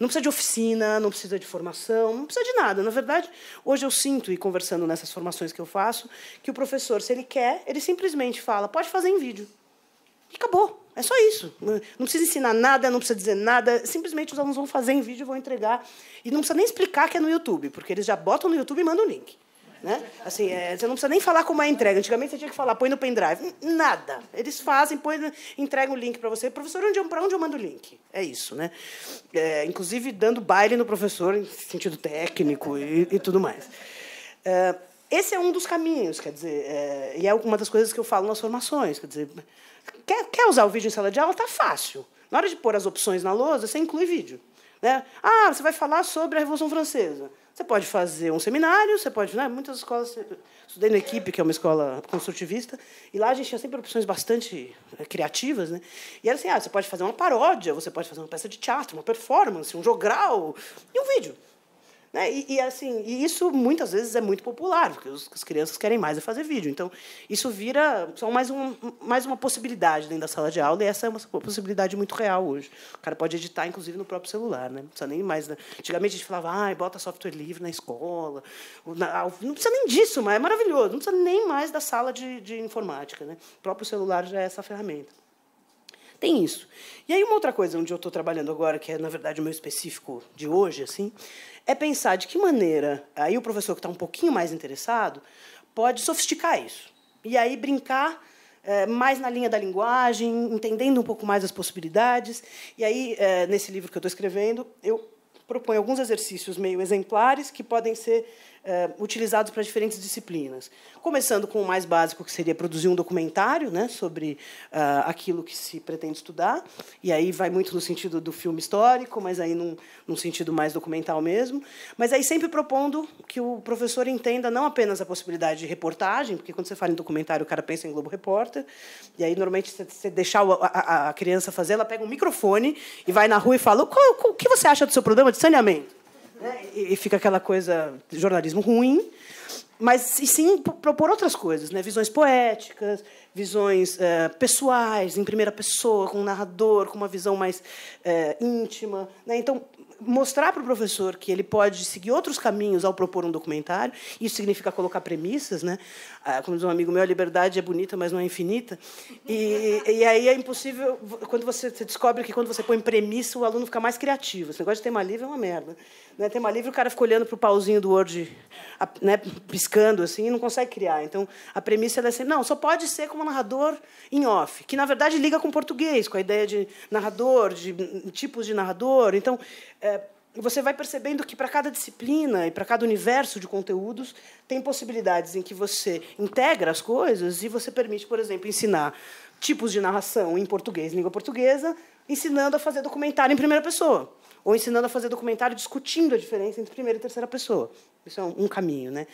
não precisa de oficina, não precisa de formação, não precisa de nada. Na verdade, hoje eu sinto e conversando nessas formações que eu faço, que o professor, se ele quer, ele simplesmente fala: "Pode fazer em vídeo". E acabou. É só isso. Não precisa ensinar nada, não precisa dizer nada. Simplesmente os alunos vão fazer em vídeo, vão entregar. E não precisa nem explicar que é no YouTube, porque eles já botam no YouTube e mandam o link. Né? Assim, é, você não precisa nem falar como é a entrega. Antigamente você tinha que falar, põe no pendrive. Nada. Eles fazem, põe, entregam o link para você. Professor, onde, para onde eu mando o link? É isso, né? É, inclusive dando baile no professor em sentido técnico e, e tudo mais. É, esse é um dos caminhos, quer dizer, é, e é uma das coisas que eu falo nas formações, quer dizer, Quer, quer usar o vídeo em sala de aula? Está fácil. Na hora de pôr as opções na lousa, você inclui vídeo. Né? Ah, você vai falar sobre a Revolução Francesa. Você pode fazer um seminário, você pode. Né? Muitas escolas. Estudei na equipe, que é uma escola construtivista, e lá a gente tinha sempre opções bastante né, criativas. Né? E era assim: ah, você pode fazer uma paródia, você pode fazer uma peça de teatro, uma performance, um jogral e um vídeo. Né? E, e, assim, e isso muitas vezes é muito popular, porque os, as crianças querem mais é fazer vídeo. Então, isso vira só mais, um, mais uma possibilidade dentro da sala de aula, e essa é uma possibilidade muito real hoje. O cara pode editar, inclusive, no próprio celular, né? Não precisa nem mais. Né? Antigamente a gente falava, ah, bota software livre na escola. não precisa nem disso, mas é maravilhoso. Não precisa nem mais da sala de, de informática. Né? O próprio celular já é essa ferramenta. Tem isso. E aí uma outra coisa onde eu estou trabalhando agora, que é, na verdade, o meu específico de hoje, assim, é pensar de que maneira aí o professor que está um pouquinho mais interessado pode sofisticar isso. E aí brincar é, mais na linha da linguagem, entendendo um pouco mais as possibilidades. E aí, é, nesse livro que eu estou escrevendo, eu proponho alguns exercícios meio exemplares que podem ser eh, utilizados para diferentes disciplinas. Começando com o mais básico, que seria produzir um documentário né, sobre eh, aquilo que se pretende estudar, e aí vai muito no sentido do filme histórico, mas aí num, num sentido mais documental mesmo. Mas aí sempre propondo que o professor entenda não apenas a possibilidade de reportagem, porque quando você fala em documentário, o cara pensa em Globo Repórter, e aí normalmente você deixar a, a, a criança fazer, ela pega um microfone e vai na rua e fala: o que você acha do seu programa de saneamento? Né? E, fica aquela coisa, jornalismo ruim, mas e sim propor outras coisas, né? visões poéticas, visões é, pessoais, em primeira pessoa, com um narrador, com uma visão mais é, íntima. Né? Então, mostrar para o professor que ele pode seguir outros caminhos ao propor um documentário. Isso significa colocar premissas, né? Ah, como diz um amigo meu, a liberdade é bonita, mas não é infinita. E, e aí é impossível quando você, você, descobre que quando você põe premissa o aluno fica mais criativo. Esse negócio de tema livre é uma merda. Né? Tema livre o cara fica olhando para o pauzinho do Word, né? Piscando assim, e não consegue criar. Então a premissa é sempre não, só pode ser como narrador em off, que na verdade liga com português, com a ideia de narrador, de tipos de narrador. Então é, você vai percebendo que para cada disciplina e para cada universo de conteúdos tem possibilidades em que você integra as coisas e você permite, por exemplo, ensinar tipos de narração em português, língua portuguesa, ensinando a fazer documentário em primeira pessoa ou ensinando a fazer documentário discutindo a diferença entre primeira e terceira pessoa. Isso é um, caminho. Né?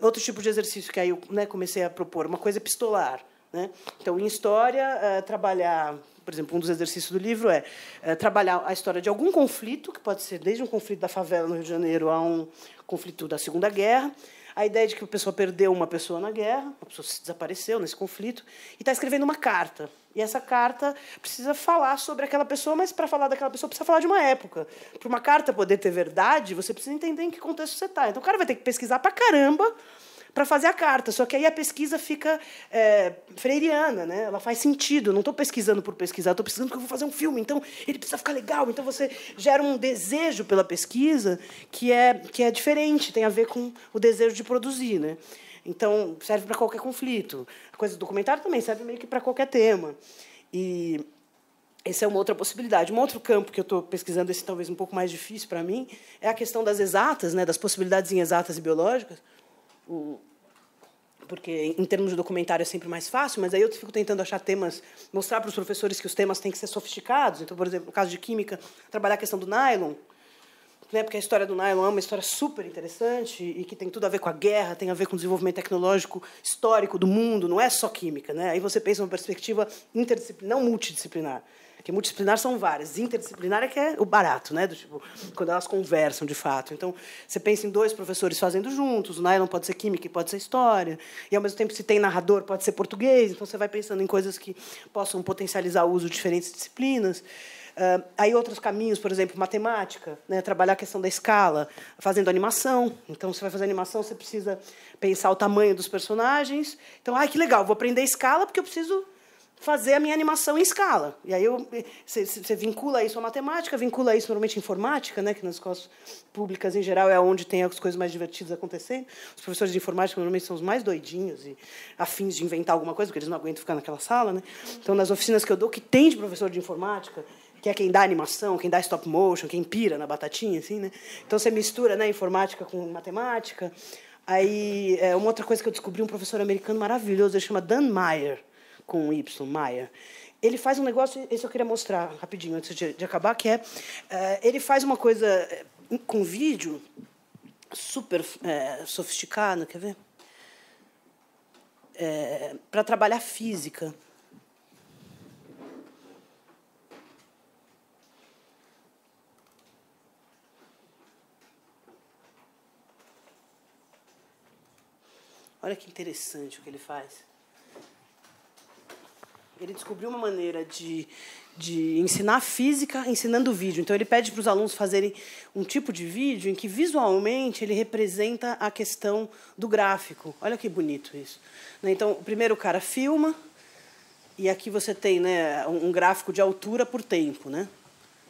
Uh, outro tipo de exercício que aí eu né, comecei a propor, uma coisa epistolar. Né? Então, em história, eh, trabalhar por exemplo, um dos exercícios do livro é, é, trabalhar a história de algum conflito, que pode ser desde um conflito da favela no Rio de Janeiro a um conflito da Segunda Guerra. A ideia de que a pessoa perdeu uma pessoa na guerra, a pessoa se desapareceu nesse conflito, e está escrevendo uma carta. E essa carta precisa falar sobre aquela pessoa, mas para falar daquela pessoa precisa falar de uma época. Para uma carta poder ter verdade, você precisa entender em que contexto você está. Então o cara vai ter que pesquisar para caramba para fazer a carta. Só que aí a pesquisa fica é, freiriana, né? Ela faz sentido. Eu não estou pesquisando por pesquisar, estou pesquisando porque eu vou fazer um filme. Então ele precisa ficar legal. Então você gera um desejo pela pesquisa que é que é diferente, tem a ver com o desejo de produzir, né? Então serve para qualquer conflito. A coisa do documentário também serve meio que para qualquer tema. E essa é uma outra possibilidade. Um outro campo que eu estou pesquisando, esse talvez um pouco mais difícil para mim, é a questão das exatas, né, das possibilidades em exatas e biológicas, porque em termos de documentário é sempre mais fácil, mas aí eu fico tentando achar temas, mostrar para os professores que os temas têm que ser sofisticados. Então, por exemplo, no caso de química, trabalhar a questão do nylon, né, porque a história do nylon é uma história super interessante e que tem tudo a ver com a guerra, tem a ver com o desenvolvimento tecnológico histórico do mundo, não é só química. Né? Aí você pensa uma perspectiva interdisciplinar, não multidisciplinar. Porque multidisciplinar são várias. Interdisciplinar é que é o barato, né? Do tipo, quando elas conversam de fato. Então, você pensa em dois professores fazendo juntos, o nylon pode ser química e pode ser história. E ao mesmo tempo, se tem narrador, pode ser português. Então você vai pensando em coisas que possam potencializar o uso de diferentes disciplinas. Uh, aí outros caminhos, por exemplo, matemática, né? trabalhar a questão da escala, fazendo animação. Então, você vai fazer animação, você precisa pensar o tamanho dos personagens. Então, ah, que legal, vou aprender a escala porque eu preciso fazer a minha animação em escala. E aí você vincula isso à matemática, vincula isso normalmente à informática, né, que nas escolas públicas em geral é onde tem as coisas mais divertidas acontecendo. Os professores de informática normalmente são os mais doidinhos e afins de inventar alguma coisa, porque eles não aguentam ficar naquela sala, né? Então nas oficinas que eu dou que tem de professor de informática, que é quem dá animação, quem dá stop motion, quem pira na batatinha assim, né? Então você mistura, né, informática com matemática. Aí, é, uma outra coisa que eu descobri, um professor americano maravilhoso, ele chama Dan Meyer com Y, Maia, ele faz um negócio, isso eu queria mostrar rapidinho antes de, de acabar, que é, eh, ele faz uma coisa eh, com vídeo super é, sofisticado, quer ver? É, para trabalhar física. Olha que interessante o que ele faz. Ele descobriu uma maneira de, de ensinar física ensinando vídeo. Então, ele pede para os alunos fazerem um tipo de vídeo em que visualmente ele representa a questão do gráfico. Olha que bonito isso. Né? Então, primeiro o cara filma, e aqui você tem né, um gráfico de altura por tempo. Né?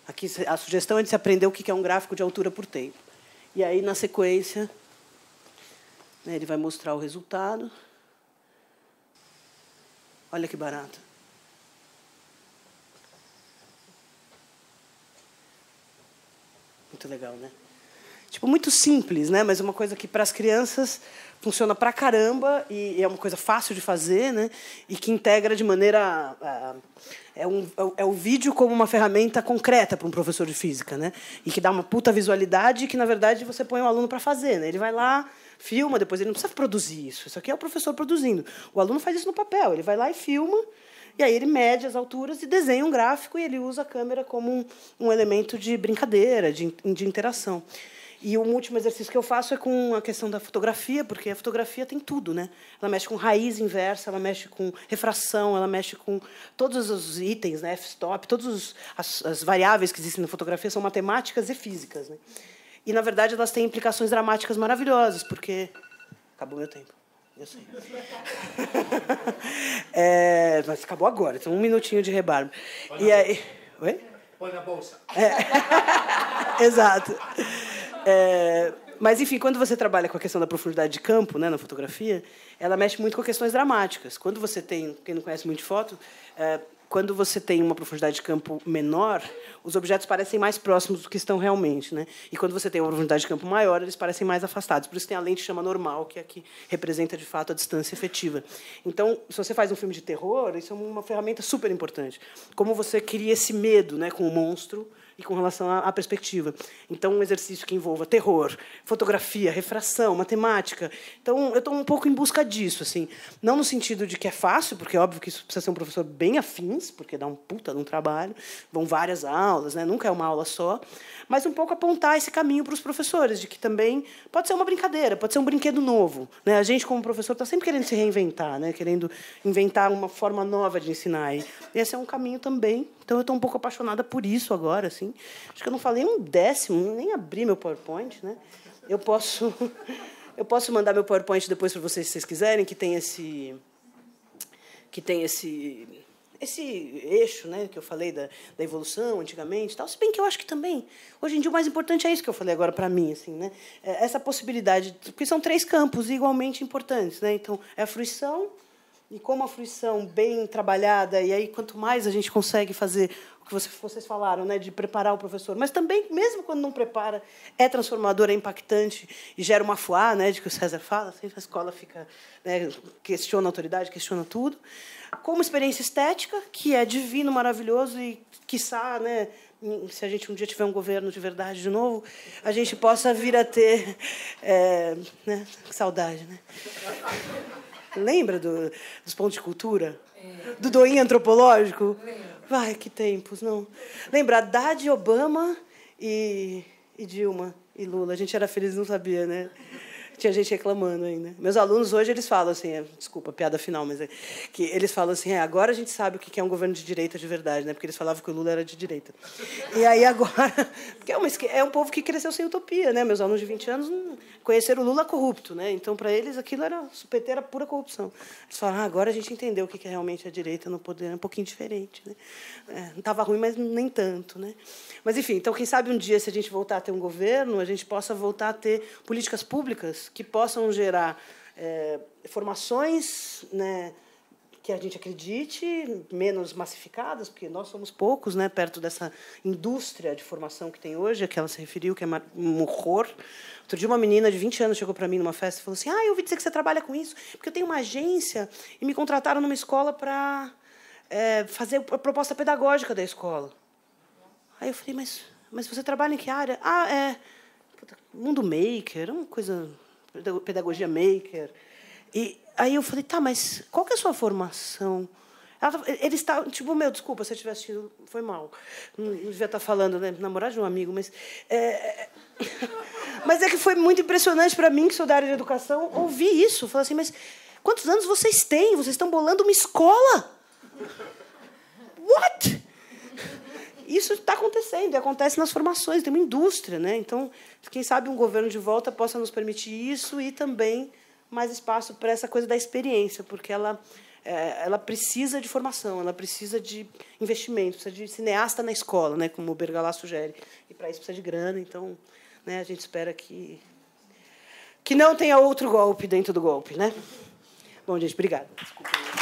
Aqui a sugestão é de se aprender o que é um gráfico de altura por tempo. E aí, na sequência, né, ele vai mostrar o resultado. Olha que barato. Muito legal, né? Tipo, muito simples, né? Mas uma coisa que para as crianças funciona pra caramba e é uma coisa fácil de fazer, né? E que integra de maneira ah, é, um, é, é o vídeo como uma ferramenta concreta para um professor de física, né? E que dá uma puta visualidade que na verdade você põe o um aluno para fazer, né? Ele vai lá, filma, depois ele não precisa produzir isso. Isso aqui é o professor produzindo. O aluno faz isso no papel, ele vai lá e filma e aí ele mede as alturas e desenha um gráfico e ele usa a câmera como um, um elemento de brincadeira, de, de interação. E o último exercício que eu faço é com a questão da fotografia, porque a fotografia tem tudo, né? Ela mexe com raiz inversa, ela mexe com refração, ela mexe com todos os itens, né? F-stop, todas as, variáveis que existem na fotografia são matemáticas e físicas, né? E, na verdade, elas têm implicações dramáticas maravilhosas, porque... Acabou meu tempo. Eu sei. é, mas acabou agora, tem então um minutinho de rebarba. E aí. Bolsa. Oi? Põe na bolsa. É. Exato. É, mas, enfim, quando você trabalha com a questão da profundidade de campo né, na fotografia, ela mexe muito com questões dramáticas. Quando você tem, quem não conhece muito de foto, é, quando você tem uma profundidade de campo menor, os objetos parecem mais próximos do que estão realmente. Né? E quando você tem uma profundidade de campo maior, eles parecem mais afastados. Por isso tem a lente chama normal, que é aqui representa, de fato, a distância efetiva. Então, se você faz um filme de terror, isso é uma ferramenta super importante. Como você cria esse medo né, com o monstro e com relação à, perspectiva. Então, um exercício que envolva terror, fotografia, refração, matemática. Então, eu estou um pouco em busca disso, assim. Não no sentido de que é fácil, porque é óbvio que isso precisa ser um professor bem afins, porque dá um puta de um trabalho, vão várias aulas, né? Nunca é uma aula só. Mas um pouco apontar esse caminho para os professores, de que também pode ser uma brincadeira, pode ser um brinquedo novo. Né? A gente, como professor, está sempre querendo se reinventar, né? querendo inventar uma forma nova de ensinar. E esse é um caminho também então eu estou um pouco apaixonada por isso agora, assim. Acho que eu não falei um décimo, nem abri meu PowerPoint, né? Eu posso eu posso mandar meu PowerPoint depois para vocês se vocês quiserem, que tem esse que tem esse esse eixo, né, que eu falei da, da evolução antigamente, tal. Se bem que eu acho que também hoje em dia o mais importante é isso que eu falei agora para mim, assim, né? É essa possibilidade, porque são três campos igualmente importantes, né? Então, é a fruição, e como a fruição bem trabalhada, e aí quanto mais a gente consegue fazer o que vocês falaram, né, de preparar o professor, mas também, mesmo quando não prepara, é transformador, é impactante e gera uma fuá, né, de que o César fala, sempre a escola fica, né, questiona a autoridade, questiona tudo. Como experiência estética, que é divino, maravilhoso e, que né, se a gente um dia tiver um governo de verdade de novo, a gente possa vir a ter. É, né, que saudade, né? Lembra do, dos pontos de cultura? É. Do doinho antropológico? Lembra. Vai, que tempos, não. Lembra de Obama e, e Dilma e Lula. A gente era feliz não sabia, né? tinha gente reclamando ainda. Meus alunos hoje eles falam assim, é, desculpa, piada final, mas é, que eles falam assim, é, agora a gente sabe o que é um governo de direita de verdade, né? Porque eles falavam que o Lula era de direita. E aí agora, porque é, uma, é um povo que cresceu sem utopia, né? Meus alunos de 20 anos conheceram o Lula corrupto, né? Então para eles aquilo era PT era pura corrupção. Eles falam, ah, agora a gente entendeu o que é realmente a direita no poder, é um pouquinho diferente, né? É, não estava ruim, mas nem tanto, né? Mas, enfim, então, quem sabe um dia, se a gente voltar a ter um governo, a gente possa voltar a ter políticas públicas que possam gerar é, formações né, que a gente acredite, menos massificadas, porque nós somos poucos né, perto dessa indústria de formação que tem hoje, a que ela se referiu, que é um horror. Outro dia, uma menina de 20 anos chegou para mim numa festa e falou assim: Ah, eu ouvi dizer que você trabalha com isso, porque eu tenho uma agência e me contrataram numa escola para é, fazer a proposta pedagógica da escola. Aí eu falei, mas, mas você trabalha em que área? Ah, é. Mundo maker, uma coisa. Pedagogia maker. E aí eu falei, tá, mas qual que é a sua formação? Ela, ele está, tipo, meu, desculpa se eu tivesse tido, foi mal. Não, não devia estar tá falando, né? Namorar de um amigo, mas. É, mas é que foi muito impressionante para mim, que sou da área de educação, ouvir isso. Falar assim, mas quantos anos vocês têm? Vocês estão bolando uma escola? What? Isso está acontecendo, e acontece nas formações, tem uma indústria, né? Então, quem sabe um governo de volta possa nos permitir isso e também mais espaço para essa coisa da experiência, porque ela eh, ela precisa de formação, ela precisa de investimento, precisa de cineasta na escola, né, como o Bergalá sugere. E para isso precisa de grana, então né, a gente espera que, que não tenha outro golpe dentro do golpe. Né? Bom, gente, obrigada. Desculpa.